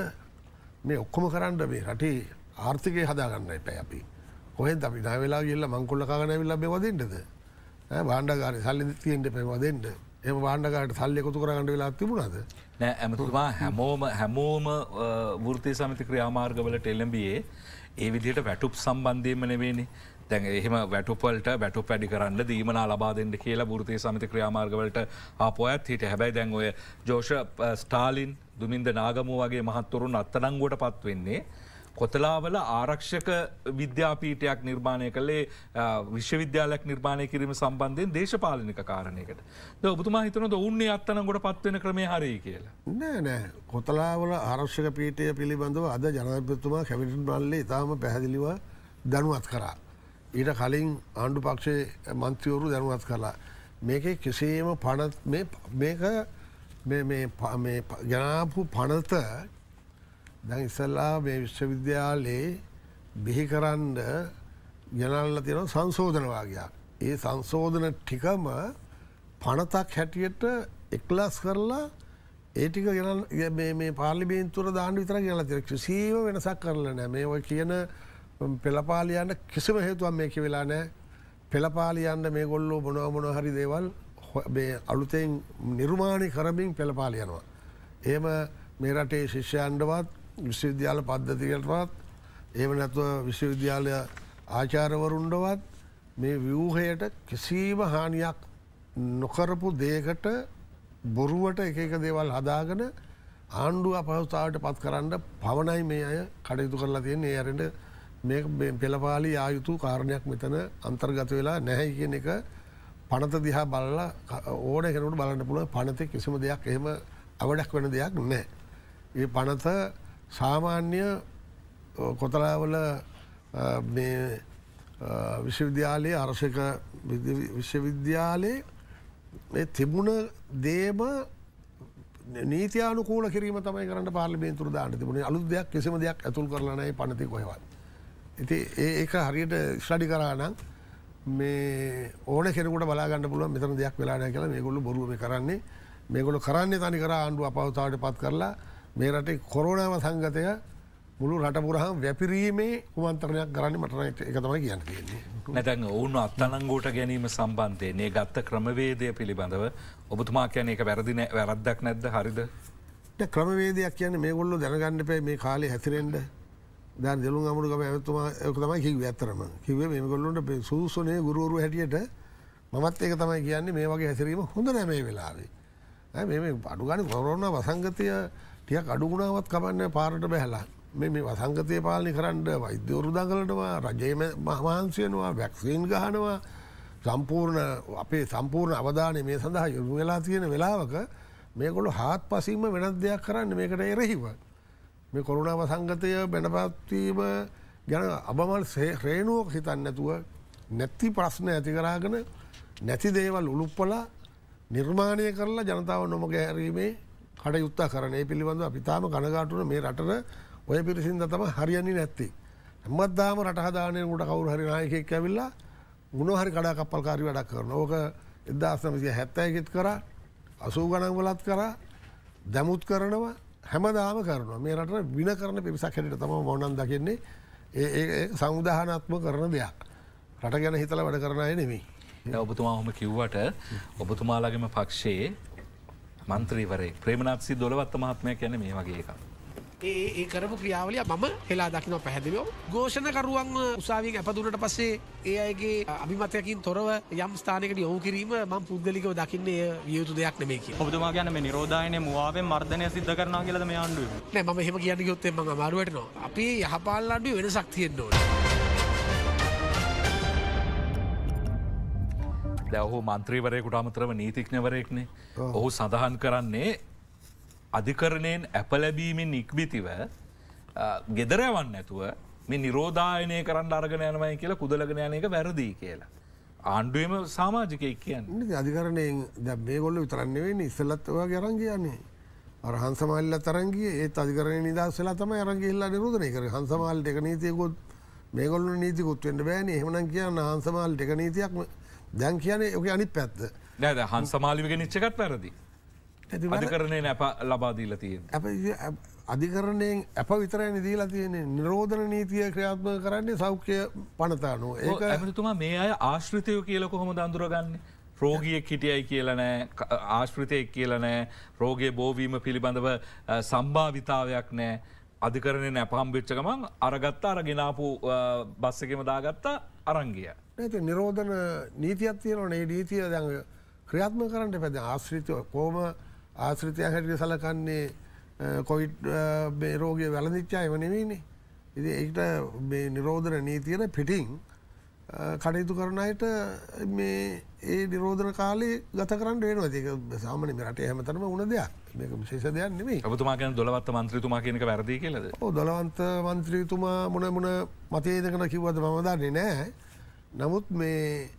මේ ඔක්කොම කරන්න මේ රටේ ආර්ථිකය හදාගන්න එපැ අපි. කොහෙන් අපි නාවෙලා කියල්ලා මංකුල්ල කාගනැවිල්ලා බෙවදෙන්ටද. බාණ්ඩගාරය සල්ලි තියෙන්ට පැවදෙන්ට එම බාණ්ඩකාට සල්ලය කොතු කරගන්න වෙලා තිබුණද නෑ ඇමතුමා හැමෝම හැමෝම වෘතය සමති ක්‍රියාමාර්ගවලට එල්ලඹියේ ඒ විදිට වැටුප් සම්බන්ධයම නෙවේනි දැන් එහෙම වැටුපලට වැටු පැඩි කරන්න දීමනා ලබා දෙන්න කියලා ෘතය සමති ක්‍රියාමාර්ගවලට ආපොයත් හිට හැබැයි දැන්ඔය ජෝෂ ස්ටාලින් දුමින්ද නාගමූ වගේ මහත්තුරුන් අත්තනංගුවට පත්වෙන්නේ කොතලාවල ආරක්ෂක විද්‍යාපීටයක් නිර්මාණය කළේ විශ්වවිද්‍යාලයක් නිර්මාණය කිරීම සම්බන්ධයෙන් දේශපාලනික කාරණයකට ද ඔබතුමා හිතනද ඔන්නේ අත්තන ගොඩ පත්වෙන ක්‍රමය හරය කියලා. නෑ නෑ කොතලාවල ආරක්ෂක පීටය පිළිබඳව අද ජනතපතුමා කැමිටන් බල්ලේ ඉතාම පැහැදිලිව දැනුවත් කරා. ඊට කලින් ආණ්ඩු පක්ෂේ මන්ත්‍රවරු දැනුවත් කරලා. මේක කිසේම පනත් මේක ජනාපු පනත දැන් ඉස්සල්ලා මේ විශ්වවිද්‍යාලයේ බිහිකරන්න ගෙනල්ල තියෙන සංශෝධනවාගයක්. ඒ සංශෝධන ටිකම පනතක් හැටියට එක්ලාස් කරලා ඒටික ගෙන මේ පාලිබේන්තුර දාන්න විතර කියලා තිර කිසිීම වෙනසක් කරලා නෑ මේ ඔය කියන පෙළපාලියන්න කිසිම හේතුවන් මේක වෙලා නෑ පෙළපාලියන්න මේ ගොල්ලෝ මොනවමොන හරි දේවල් අලුතෙන් නිර්මාණය කරමින් පෙළපාලියනවා. එම මේ රටේ ශිෂ්‍යන්ඩවත් විශ්වවිද්‍යාල පද්ධතිකටවත් ඒම නැතුව විශ්වවිද්‍යාලය ආචාරවරුන්ඩවත් මේ ව්‍යූහයට කිසිීම හානියක් නොකරපු දේකට බොරුවට එක එක දේවල් හදාගෙන ආණ්ඩුව අපහස්ථාවට පත් කරන්න පවනයි මේ අය කටයුතු කරලා තියෙන ඒ අරට මේ පෙළපාලි ආයුතු කාරණයක් මෙතන අන්තර්ගත වෙලා නැහැයි කියන එක පනත දිහා බල්ල ඕන කෙනට බලන්න පුළුව පනත කිසිම දෙයක් එහෙම අවඩක් වෙන දෙයක් නෑ. ඒ පනත සාමාන්‍ය කොතලාවල විශ්වවිද්‍යාලයේ අරසක විශ්වවිද්‍යාලයේ තිබුණ දේම නීතියනුකූල කිරීම තමයි කරට පාලිමේතුර දාන්න තිබුණ අලු දෙයක් කිසිම දෙයක් ඇතුල් කරලනයි පනති කොහවත්. ඇති ඒක හරියට ශ්ලඩි කරානම් මේ ඕන කෙරකට බලාගන්න පුළුව මෙතන දෙයක් වෙලානය කළ මේ ගොල්ු බොරුව කරන්නේ මේගොලු කරන්නේ තනිකර ආණ්ඩු අපවතාවට පත් කරලා මේ රටේ කොරෝනාව සංගතය මුළු රටපුරහම් වැපිරීමේ කුමන්තරණයක් කරන්න මටන එක තමයි කියන්න තියන්නේ. නැතැන් ඔවුන් අත්තනංගෝට ගැනීම සම්බන්ධයනේ ගත්ත ක්‍රමවේදය පිළිබඳව ඔබතුමා කියන එක වැරදින වැරද්දක් නැද්ද හරිද. ක්‍රමවේදයක් කියන මේ ගොල්ලො දැනගන්න පේ මේ කාලේ හැසිරෙන්ට දැ දෙලු අමුරුකම ඇතුමා ඒක තමයි කිව ඇත්තරම කිව මේ කොල්ලොට සූසනේ ගුරුවරු හැටියට මමත් ඒක තමයි කියන්නේ මේ වගේ හැසිරීම හොඳ නෑ මේ වෙලාවේ. මේ අඩුගනි කොරෝණ වසංගතය ටියක් අඩු වුණාවත් කමන්න පාරට බැහලා මේ මේ වසංගතය පාලනය කරන්න වෛද්‍යවරු දඟලනවා රජයම මහන්සියනවා වැැක්සීන් ගහනවා සම්පූර්ණ අපේ සම්පූර්ණ අවධානය මේ සඳහා යොමු වෙලා තියෙන වෙලාවක මේකොළු හාත් පසීම වෙනත් දෙයක් කරන්න මේකට එරෙහිව. මේ කොරුණාව සංගතය බැනපත්වීම ගැන අබමල් ශ්‍රේණුවක් හිතන්නඇතුව නැත්ති ප්‍රශ්න ඇති කරාගෙන නැති දේවල් උළුප්පල නිර්මාණය කරලා ජනතාව නොමගැහැරීමේ කටයුත්තා කරනය පිළිබඳ අපිතාම කනගාටුන මේ රටට ඔය පිරිසින්ද තම හරියන්නේ නැත්තේ. හැමත්දාම රටහදානය ට කවුරු හරි නායකෙක් ඇවිල්ලා ගුණ හරි කඩා කපල්කාරි වැඩක් කරන ඕක එදදාස්නමසිය හැත්තයගෙත් කර අසූ ගණන්වලත් කර දැමුත් කරනවා හැමදාම කරනවා මේ රට වින කරන පිරිසක් හැට තම මොනන් දකින්නේ ඒ සංවිධානත්ම කරන දෙයක්. රට ගැන හිතල වැඩ කරනය නෙමේ. ඔබතුමා හොම කිව්වට ඔබතුමාලගේම පක්ෂයේ මන්ත්‍රීවරේ ප්‍රේමණක්සි දොළවත්ත මහත්මය කැන මේ වගේ එකක්. ඒ කරපු ක්‍රියාවලිය මම හෙලා දකින පැහැදිලෝ ඝෝෂණකරුවන් උසාවියෙන් ඇපදුනට පස්සේ ඒ අයගේ අභිමතයකින් තොරව යම් ස්ථානකට යොමු කිරීම මම පුද්ගලිකව දකින්නේ වියුතු දෙයක් නෙමේ කියලා. ඔබතුමා කියන්නේ මේ නිරෝධායනයේ මුවාවෙන් මර්ධනය සිද්ධ කරනවා කියලාද මේ ආණ්ඩුවේ? නෑ මම එහෙම කියන්නේ කිව්වොත් මම අමාරුවටනවා. අපි යහපාලන ආණ්ඩුවේ වෙනසක් තියෙන්න ඕනේ. දැවහෝ මන්ත්‍රීවරයකුට අමතරව නීතිඥවරයෙක්නේ ඔහු සඳහන් කරන්නේ අධිකරණයෙන් ඇප ලැබීමෙන් ඉක්බිතිව ගෙදරයවන්න ඇතුව මේ නිරෝධායනය කරන්න අර්ගෙන යනවයි කියලා කුදලගෙන යන එක වැරදිී කියලා. ආණ්ඩුවම සාමාජිකයක් කියන්න අධිකරණයෙන් දැ මේ ගොල්ල විතරන්නවෙන්න ඉස්සල්ලත්වා ගරන් කියන්නේ. අරහන්සමල්ල තරන්ගේ ඒ අධිකරණ නිදස්සලා තම අරගේල්ලා නිරුදනය කර හන්සමාල් දෙක නීතියකුත් මේගොල්ල නීතිකුත් වෙන්ඩ බෑන හෙමන කියන්න හන්සමාල් දෙක නීතියක් දැන් කියන්නේ ඔක අනිත් පැත්ත නෑද හන් සමාලික නිච්චකත් වැරදි අධිකරණය නැප ලබාදීල තියෙන් ඇ අධිකරණයෙන් ඇප විතරයි නිදීලා තියන්නේ නිරෝධන නීතිය ක්‍රියාත්ම කරන්නේ සෞඛ්‍ය පනතානු ඒ ඇමතුමා මේ අය ආශ්‍රිතයෝ කියලක හොම දඳුරගන්න රෝගියෙක් හිටියයි කියලනෑ ආශ්‍රිතයක් කියලනෑ රෝගය බෝවීම පිළිබඳව සම්භාවිතාවයක් නෑ අධිකරණය නැපහම් භිච්චකමන් අරගත්තා අර ගෙනාපු බස්සකම දාගත්තා අරංගිය. නැති නිරෝධන නීතියක් තියෙන නේ නීතිය දැඟ ක්‍රියාත්ම කරන්නට පැද ආශ්‍රිතය කෝම ආශ්‍රිතය හැටිය සලකන්නේ කොවිට් බේරෝගය වැලදිච්චා එවනෙවීනේ ඉති ඒට මේ නිරෝධන නීතියන පිටිං කටයුතු කරනයට මේ ඒ නිරෝධන කාලේ ගත කරන්න වෙන ඒක සාමන රට හමතරම උන දෙයක් මේක විශේෂ දෙයක් නෙමේ ඔබතුමාකන දොලවත්ත මන්ත්‍රතුමා කියනක වැරදි කියලද දොලවන්ත මන්ත්‍රීතුමා මොන මොන මතේදකන කිව්වද මමදන්නේ නෑ නමුත් මේ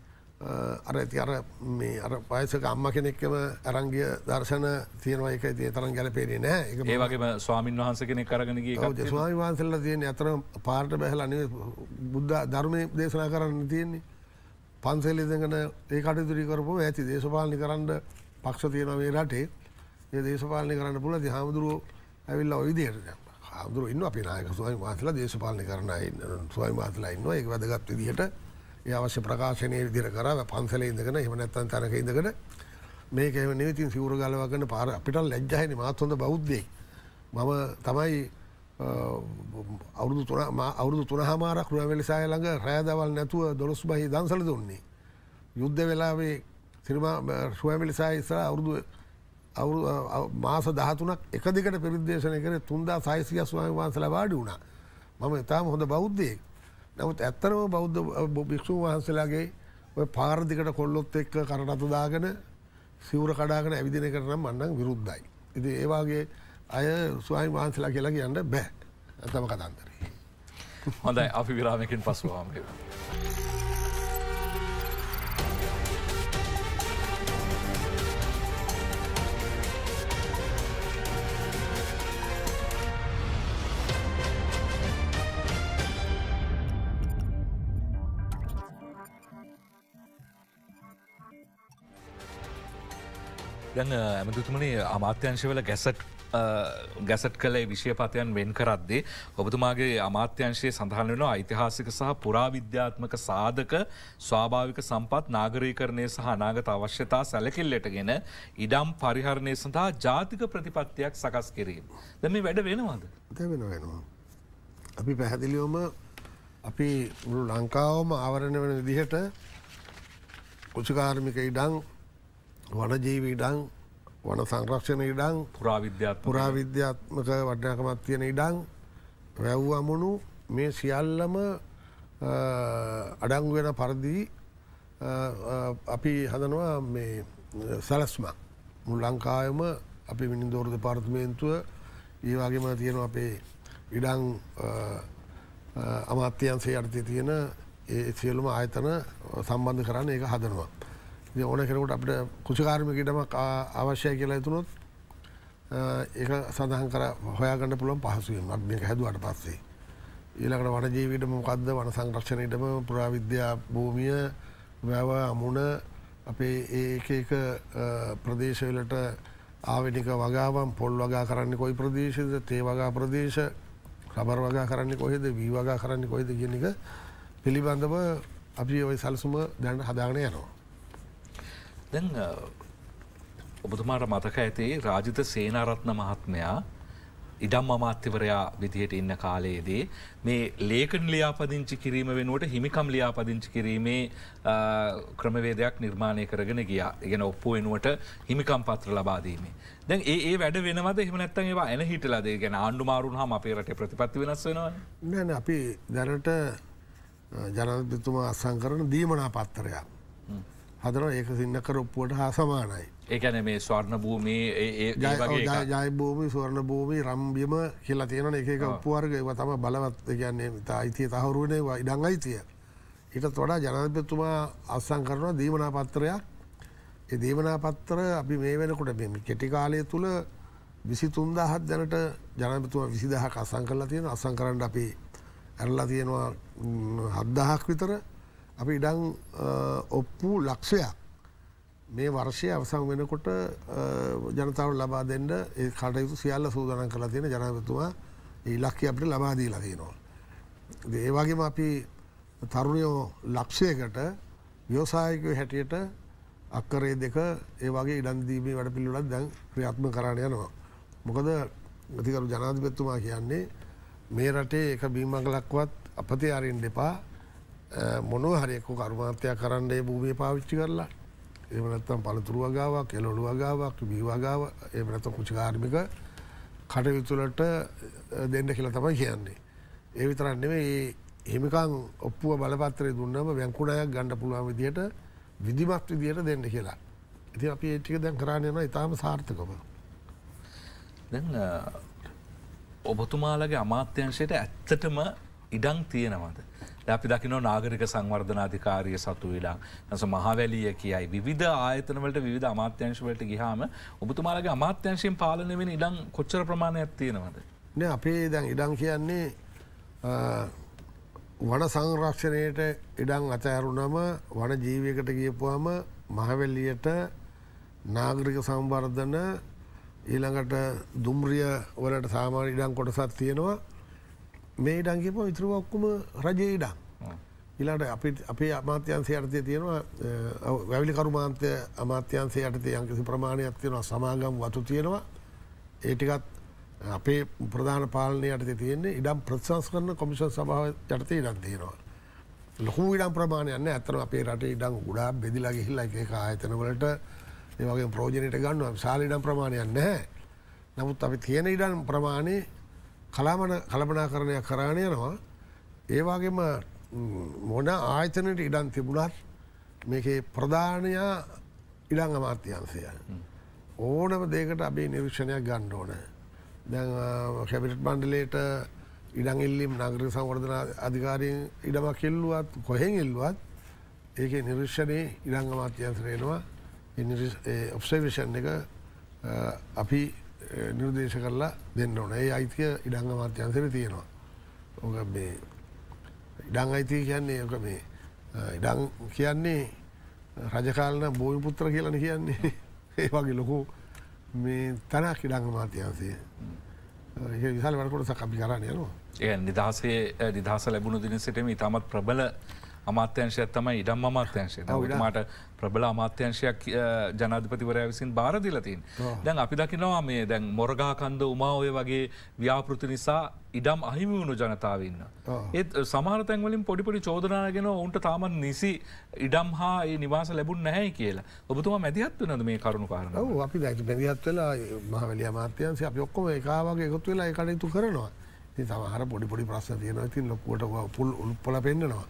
අර ඇති අර මේ අර පයසක අම්ම කෙනෙක්කම අරංගිය දර්ශන තියනවයක දේ තරන් ගැලපේරේ නෑ එක ඒවගේ ස්වාමීන් වහන්ස කෙනෙක් කරගනගේ ස්වාමි වහන්සල්ල තියෙන අතර පාර්ට බැහල අනි බුද්ධ ධර්මය දේශනා කරන්න තියෙන්නේ පන්සෙල්ලි දෙගෙන ඒ කටතුරි කරපු ඇති දේශපාලි කරන්න පක්ෂ තියෙනවේ රටේ ඒ දේශපාලි කරන්න පුල හාමුදුරුව ඇවිල්ල ඔයිදයට හාමුදුරුව ඉන්න අපි නායක ස්වාමි වහන්සලා දේශපාලි කරන්න ස්වාමි වහසලා ඉන්නවා එක වැදගත් විදිහට ඒ අවශ්‍ය ප්‍රකාශනය විදිර කරව පන්සල ඉදගෙන එමනැත්තන් තැනක ඉදකට මේක එම නවිතින් සිවර ගලවගන්න පාර අපිට ලැජ්ජහන මාත්හොඳ බෞද්ධයෙක් මම තමයි අවුරුදු තුන අවුරුදු තුන හාමාරක් රුවවෙලිසාය ළඟ රෑදවල් නැතුව දොළොස් බහි දන්සල දුන්නේ. යුද්ධ වෙලාවේ සිරිමා ශුවමිලිසා ඉස්සර අවුරුදු අවු මාස දහතුනක් එක දිකට පිරිදේශනය කර තුන්දා සයිසිය ස්වාමි වහන්සල වාඩි වුණා මම එතාම හොඳ බෞද්ධයෙක් නමුත් ඇත්තනම බෞද්ධ භික්‍ෂූන් වහන්සේලාගේ පාරදිකට කොල්ලොත් එක්ක කරනතු දාගෙන සිවර කඩාගෙන ඇවිදින කරනම් මන්නන් විරුද්ධයි. ඉති ඒවාගේ අය ස්වායි වහන්සලා කියලා කියන්න බෑ ඇතම කතන්දරේ. හොඳයි අපි විරාමකින් පසුවාමය. දැන් ඇමතුතුමනි අමාත්‍යංශවල ගැසට් ගැසට් කළේ විශෂයපතයන් වෙන් කරද්දේ. ඔබතුමාගේ අමාත්‍යංශයේ සඳහන් වෙන ඓතිහාසික සහ පුරාවිද්‍යාත්මක සාධක ස්වාභාවික සම්පත් නාගරීකරණය සහ නාගත අවශ්‍යතා සැලකිල්ලට ගෙන ඉඩම් පරිහරණය සඳහා ජාතික ප්‍රතිපත්තියක් සකස් කිරීම. දැම මේ වැඩ වෙනවාද. වෙන වෙනවා. අපි පැහැදිලියෝම අපි ලංකාවම ආවරණ වෙන විදිහට කුචිකාර්මික ඉඩං වනජීවීඩං වන සංරක්ෂණ ඉඩං පුරාවිද්‍යාත්මක වඩනාකමත් තියෙන ඉඩං රැව් අමුණු මේ සියල්ලම අඩංගුවෙන පරදිී අපි හදනවා මේ සැලස්මක් මුල් ලංකායම අපි මිනිදෝරද පාර්ත්මේන්තුව ඒවාගේම තියෙන අපේ ඉඩං අමාත්‍යන්සේ අර්ථය තියෙන ඒ සියලුම ආයතන සම්බන්ධ කරන්න ඒක හදනවා. ඕන කෙනකුට අපට කුෂිකාර්මිකටම අවශ්‍යය කියලා ඇතුනොත් ඒ සඳහන් කර හොයාගන්න පුළුවන් පහසුවෙන් මේක හැදුවට පස්සේ. ඊළකට වනජීවිට මොකක්ද වන සංරක්ෂණයටම පුරාවිද්‍යා භූමිය වැව අමුණ අපේ ඒකක ප්‍රදේශවලට ආවෙනික වගාවන් පොල් වගා කරන්න කොයි ප්‍රදේශද තේ වගා ප්‍රදේශ රබර් වගා කරන්න කොහෙද වී වගා කරන්න කොයිද කියනික පිළිබඳව අපි ඔයි සල්සුම දැන්ට හදාගන යනවා. දැන් ඔබතුමාට මතක ඇතේ රාජිත සේනාරත්න මහත්මයා ඉඩම් අමාත්‍යවරයා විදිහට ඉන්න කාලයේදී මේ ලේකන් ලියාපදිංචි කිරීම වෙනුවට හිමිකම් ලියාපදිංචි කිරීමේ ක්‍රමවේදයක් නිර්මාණය කරගෙන ගියා ඉගෙන ඔප්පු වෙනුවට හිමිකම් පත්‍ර ලබාදීමේ. දැන් ඒ වැඩ වෙනවද හිමනැත්තන් ඒවා එන හිටලද ගැන ආණ්ඩු මාරුන් හම අපේ රට ප්‍රතිපත්ති වෙනස් වෙනවා නැන අපි දැනට ජනතතුමා අසංකරන දීමනා පත්තරයක්. හදන ඒක සින්නක රොප්පුවට හා සමානයි. ඒකැන මේ ස්වර්ණ භූමී ජයභූමි ස්වර්ණ භූමි රම්බියම කියලා තියෙන එක උප්පුවර්ග තම බලවත් කියන්නේ අයිතිය තහවරුවනේ ඉඩං අයිතිය. ඊට තොඩා ජනතපතුමා අස්සං කරනවා දීමනා පත්‍රයක් ඒ දේවනා පත්තර අපි මේ වෙනකොට මෙම කෙටිකාලය තුළ විසි තුන්දාහත් දැනට ජනපතුම විසිදහ අසං කරලා තියෙන අසං කරන්න අපි ඇරලා තියෙනවා හද්දහක් විතර අපි ඉඩං ඔප්පු ලක්ෂයක් මේ වර්ෂය අවසං වෙනකොට ජනතාවට ලබා දෙන්න ඒ කටයුතු සියල්ල සූදනන් කළ තියෙන ජනතතුමා ඉලක්කය අපට ලබාදී ලදීනවා. ඒවාගේම අපි තරුණයෝ ලක්ෂයකට ව්‍යෝසායක හැටියට අක්කරේ දෙක ඒවාගේ ඉඩන්දීමේ වැඩ පිල්ලුලත් දැන් ක්‍රියාත්ම කරණ යනවා. මොකද ගතිකරු ජනාධිපත්තුමා කියන්නේ මේ රටේ එක බීමගලක්වත් අපතේ අරෙන් දෙපා මොනුව හරිෙකු කර්මාන්තයක් කරන්නේ භූමිය පාවිච්චි කරලා එමනත්තම් පළතුරු වගාවක් එලොඩු වගාවක් බී වගාව එමනත පුචිකාර්මික කටයුතුලට දෙන්න කියලා තමයි කියන්නේ. ඒ විතරන්නෙම ඒ හිමිකං ඔප්පුුව බලපත්‍රය දුන්නම වැංකුණයක් ගණඩ පුළුවන් විදියට විදිමත් විදියට දෙන්න කියලා. ඉති අපි ඒටික දැන් කරන්නයන ඉතාම සාර්ථකම. දැන් ඔබතුමාලගේ අමාත්‍යංශයට ඇත්තටම ඉඩං තියෙනවද. අපි දකින නාගරික සංවර්ධනාධිකාරය සතු වෙලා නැස මහවැලිය කියයි විධ ආයතනවලට විධ අමාත්‍යංශවලට ගිහාම ඔබතුමාලගේ අමාත්‍යංශයෙන් පාලනවෙන ඉඩං කොච්චර ප්‍රමාණයක් තියෙනවද. න අපේ දැන් ඉඩං කියන්නේ වන සංරක්ෂණයට ඉඩං අතඇරුණම වන ජීවයකට ගියපුවාම මහවැල්ලියට නාගරික සම්බර්ධන ඊළඟට දුම්රිය වලට සාමාන ඉඩං කොටසත් තියෙනවා මේ ඉඩන් කියපෝ ඉතුරුව ඔක්කුම රජයේ ඉඩම්. ඉලාට අපි අපේ අමාත්‍යන්සේ අර්ථය තියෙනවා වැවිලිකරු මාන්තය අමාත්‍යන්සේ යටතේ යංකිසි ප්‍රමාණයක් තියෙනවා සමාගම් වතු තියෙනවා ඒටිකත් අපේ ප්‍රධාන පාලනය යටතේ තියෙන්නේ ඉඩම් ප්‍රතිසංස් කරන කොමිෂන් සභාව යටතේ ඉඩම් තියෙනවා. ලොකු ඉඩම් ප්‍රමාණයන්න ඇතන අපේ රට ඉඩම් ගුඩා බෙදිලා ගිහිල්ලා එක ආයතනවලට ඒවගේ ප්‍රෝජනයට ගන්නවා ශාල ඉඩම් ප්‍රමාණයක් නැහැ. නමුත් අපි තියෙන ඉඩම් ප්‍රමාණය කලාමන කළමනාකරණයක් කරාණ යනවා ඒවාගේම මොන ආයතනයට ඉඩන් තිබුණත් මේකේ ප්‍රධානයා ඉඩං අමාත්‍යන්සය. ඕනම දේකට අපේ නිර්ෂණයක් ගණ්ඩ ඕන. දැන් කැපිට් බන්ඩලේට ඉඩං එල්ලිම් නගර සංවර්ධන අධිකාරයෙන් ඉඩමක් කෙල්ලුවත් කොහෙන් එල්ලුවත් ඒක නිර්ෂණයේ ඉඩං අමාත්‍යන්සරේනවා ඔබ්සේවිෂන් එක අපි නිර්දේශ කරලා දෙන්න ඕන ඒ අයිතිය ඉඩංග මාත්‍යන්සර තියෙනවා. ඕක මේ ඉඩං අයිතිය කියන්නේ ඕක මේ ඉඩං කියන්නේ රජකාලන බෝයිපුත්‍ර කියලන කියන්නේ ඒ වගේ ලොකු මේ තනක් ඉඩංග මාත්‍යන්සය. විශල් වනකොට සකපි කරන්න යනවා. ඒ නිදහසේ නිදහස ලැබුණු දිනසිටම ඉතාමත් ප්‍රබල අමාත්‍යංශයක් තමයි ඉඩම් අමාත්‍යංශය මට ප්‍රබල අමාත්‍යංශයක් ජනාධපතිවරය විසින් භාරදිලතින් දැන් අපි දකිනවා මේ දැන් මොරගාකන්ද උමාඔය වගේ ව්‍යාපෘති නිසා ඉඩම් අහිමි වුණු ජනතාවන්න. ඒත් සමාරතැන්වලින් පොඩිපොඩි චෝදනාගෙන ඔවුන්ට තාම නිසි ඉඩම් හා ඒ නිවාස ලැබුන් නැහැ කියලා ඔබතුම මැදිහත් වනද මේ කරුණු කාරන අපි දැ මැදිහත් වෙලා මහවැලි අමාත්‍යන්සේ අපි ඔක්කොම එකවාගේ එකතු වෙලා එකටයුතු කරනවා. සමහර පොඩිපොඩි ප්‍රශ්න තියෙන ඉතින් ලොකුවට පුල් උල්පල පෙන්න්නනවා.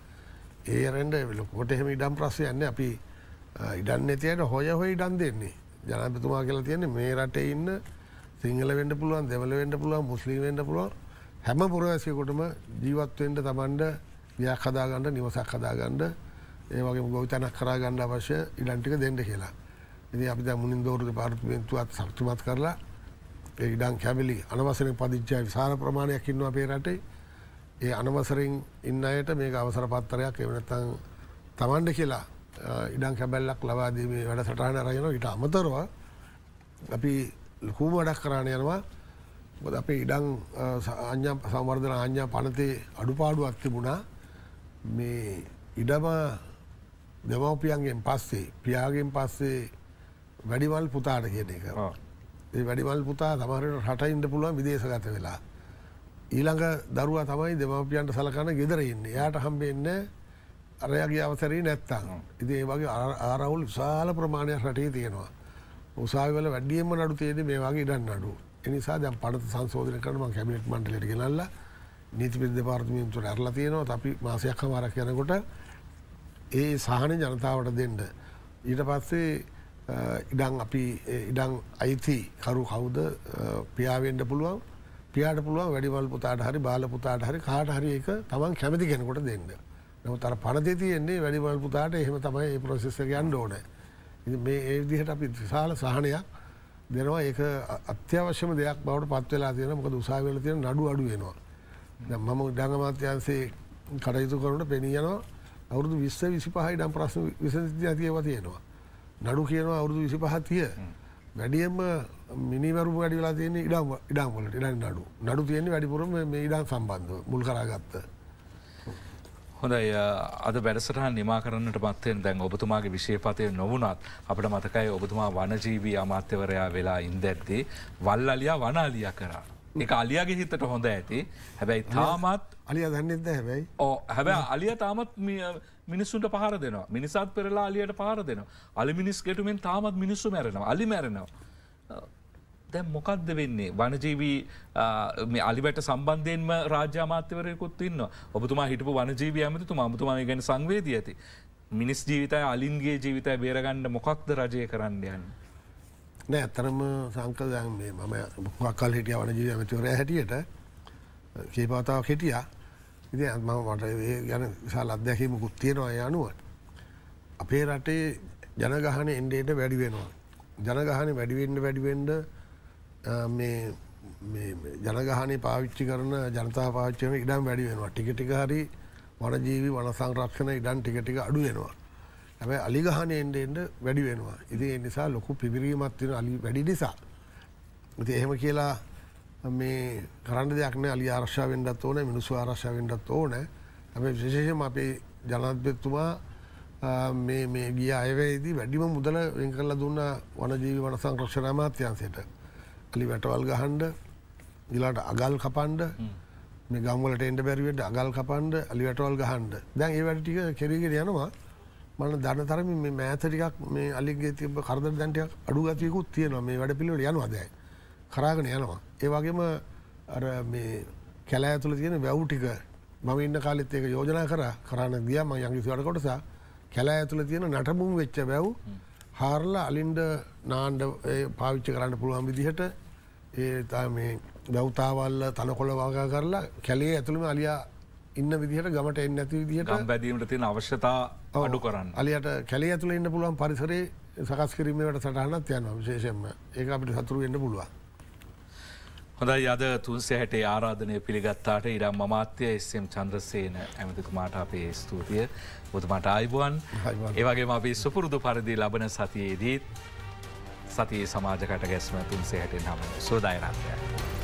ඒරෙන්ට ලොකොට එහෙම ඉඩම් ප්‍රශ්යන්න අපි ඉඩන්න ඇතියට හොය හොයි ඉඩන් දෙන්නේ ජනපතුමා කියලා තියන්නේ මේ රටේ ඉන්න සිංහල වෙන්ඩ පුළුවන් දෙවල වෙන්ඩ පුළුවන් මුස්ලිම් වෙන්ඩ පුළුවන් හැම පුරවැසයකොටම ජීවත්වෙන්ට තමන්ඩ ව්‍යක් හදාගන්න නිවසක් හදාගන්න ඒ වගේ ගෞතනක් කරාගන්න අවශ්‍ය ඉඩන්ටික දෙන්න කියලා ඉති අපි මුලින් දෝරුට පාර්තිමේන්තුවත් සක්තුමත් කරලා ඉඩන් කැමිලි අනවසන පදිච්චය විසාර ප්‍රමාණයක් ඉන්නවා පේරටේ ඒ අනවසරින් ඉන්න අයට මේක අවසර පත්තරයක් එවනතන් තමන්ඩ කියලා ඉඩම් කැබැල්ලක් ලබාදීමේ වැඩ සටහන රයන ඉට අමතරව අපි ලොකූම වැඩක් කරාණ යනවා බොද අපේ ඉඩං සාඥා සම්වර්ධන ආඥා පනතේ අඩුපාඩුවක් තිබුණා මේ ඉඩම දෙමවපියන්ගෙන් පස්සේ පියාගෙන් පස්සේ වැඩිවල් පුතාට කියන එක ඒ වැඩිවල් පුතා තමරට රටයින්ට පුළුවන් විදේශගත වෙලා ඊළඟ දරුවා තමයි දෙමපියන්ට සලකන ගෙදරඉන්න යායට හම්බෙන්න අරයගේ අවසරී නැත්තන් ඉති ඒ වගේ ආරවුල් විශාල ප්‍රමාණයක් රටේ තියෙනවා උසාවල වැඩියම නඩු තියෙන මේ වගේ ඉඩන්න අඩු එනිසා දැම් පට සංසෝධන කරනම කැමිට මන්ටලට ගෙනල්ල නීතිපිරි දෙපාර්තමින්තුට ඇරලා තියෙනවා අපි මාසයක් හමාරක් යනකොට ඒ සහන ජනතාවට දෙන්න ඊට පස්සේ ඉඩං අපි ඉඩං අයිති කරු කවුද පියාවෙන්ඩ පුළුවන් පියාට පුළුවන් වැඩිමල් පුතාට හරි බාල පුතාට හරි කාට හරි එක තමන් කැමති කෙනකොට දෙන්න. නමුත් අර පණතේ තියෙන්නේ වැඩිමල් පුතාට එහෙම තමයි ඒ ප්‍රොසෙස් එක යන්න ඕනේ. ඉතින් මේ ඒ විදිහට අපි විශාල සහනයක් දෙනවා ඒක අත්‍යවශ්‍යම දෙයක් බවට පත් වෙලා තියෙනවා. මොකද උසාවි වල තියෙන නඩු අඩු වෙනවා. දැන් මම ඩංග මාත්‍යංශේ කටයුතු කරනකොට පෙනී යනවා අවුරුදු 20 25යි නම් ප්‍රශ්න විසඳිය තියෙනවා. නඩු කියනවා අවුරුදු 25 30. වැඩියෙන්ම මිනිවරු වැඩි වෙලා තියෙන ඉඩම් ඉඩම් වලට ඉඩම් නඩු. නඩු තියෙන්නේ වැඩිපුරම මේ ඉඩම් සම්බන්ධව මුල් කරාගත්ත. හොඳයි අද වැඩසටහන් නිමා කරන්නට පත්වෙන් දැන් ඔබතුමාගේ විශේපතය නොවුනත් අපට මතකයි ඔබතුමා වනජීවී අමාත්‍යවරයා වෙලා ඉන්දැද්දී වල් අලියා වනාලිය කරා. එක අලියගේ හිතට හොඳ ඇති හැබැයි තාමත් අලිය දන්නෙද හැබැයි ඕ හැබැ අලිය තාමත් මිනිස්සුන්ට පහර දෙනවා මිනිසාත් පෙරලා අලියට පහර දෙනවා අලි මිනිස් ගෙටුමෙන් තාමත් මිනිස්සු මැරෙනවා අලි මැරෙනවා දැ මොකක්ද වෙන්නේ වනජීවී අලිවට සම්බන්ධයෙන්ම රාජාමාත්‍යවරයකුත් ඉන්න ඔබතුමා හිටපු වනජීවී ඇමතුමා අමතුමා ගැන සංවේදී ඇති මිනිස් ජීවිතය අලින්ගේ ජීවිතය බේරගන්න මොකක්ද රජය කරන්න යන්න. නෑ ඇතරම සංකදන් මේ මම මොක්කල් හිටිය වනජීවී ඇමතිවරය හැටියට කේපාතාව හිටියා ඉති ඇත්ම මට ගැන විශල් අධ්‍යැකීමකුත් තියෙනවා යනුවට. අපේ රටේ ජනගහන එන්ඩේට වැඩිවෙනවා. ජනගහන වැඩිවෙන්න වැඩිවෙන්ඩ ජනගහනය පාවිච්චි කරන ජනතා පාච්චම ඉඩම් වැඩි වෙනවා ටිකටික හරි වනජීවි වන සංරක්ෂණ ඉඩන් ටිකටික අඩු වෙනවා. ඇැ අලිගහන එන්ඩ එන්ඩ වැඩි වෙනවා ඉති නිසා ලොකු පිවිරීමත්තින අලි වැඩි නිසා. ඉති එහෙම කියලා මේ කරන්න දෙයක්න අලි ආර්ශාවෙන්ඩත් ඕන මිනිස්සු ආරශාවෙන්ඩත් ඕන ඇ විශේෂම අපේ ජනත්පෙත්තුමා මේ ගිය අයවේදී වැඩිම මුදල වෙන් කරලා දුන්න වනජීවි වන සංක්‍රක්ෂණ මාත්‍යන්සයට අලි වැටවල් ගහන්ඩ ගිලාට අගල් කපන්ඩ මේ ගම්වලට එන්ඩ බැරිවට අගල් කපන්ඩ අලි වැටවල් ගහන්ඩ දැන් ඒ වැඩටික කෙරගෙන යනවා මන දන්න තරම මේ මෑතටිකක් මේ අලිගේ තිබ කරද දැන්ටයක් අඩු ගතියකුත් තියෙනවා මේ වැඩ පිළිවට යනවා දැයි කරාගෙන යනවා ඒවගේම අර මේ කැලෑ ඇතුළ තියෙන වැව්ටික මම ඉන්න කාලෙත් ඒක යෝජනා කර කරන්න ගිය ම යංගි වැඩ කොටසා කැලෑ ඇතුළ තියෙන නටබුම් වෙච්ච බැව් හාරල අලින්ඩ නාන්ඩ පාවිච්ච කරන්න පුළුවන් විදිහට ඒතා මේ දවතාවල්ල තනකොළ වගා කරලා කැලේ ඇතුළම අලියා ඉන්න විදිහට ගමට එන්න ඇති විදිහට බැදීමට තියෙන අවශ්‍යතා අඩු කරන්න අලියට කැලේ ඇතුළ ඉන්න පුළුවන් පරිසරේ සකස් කිරීමට සටහනත් යන විශේෂෙන්ම ඒ අපිට සතුරු එන්න පුළුවන් හොඳයි අද තුන්සේ හැටේ ආරාධනය පිළිගත්තාට ඉරම් මමාත්‍ය එස්සම් චන්ද්‍රසේන ඇමතිකුමාට අපේ ස්තුතිය බතුමට අයිබුවන් ඒවගේ අපි සුපුරුදු පරිදි ලබන සතියේදීත් සතියේ සමාජකට ගැස්ම තුන්සේ හැටෙන් හම සෝදායනත්වය.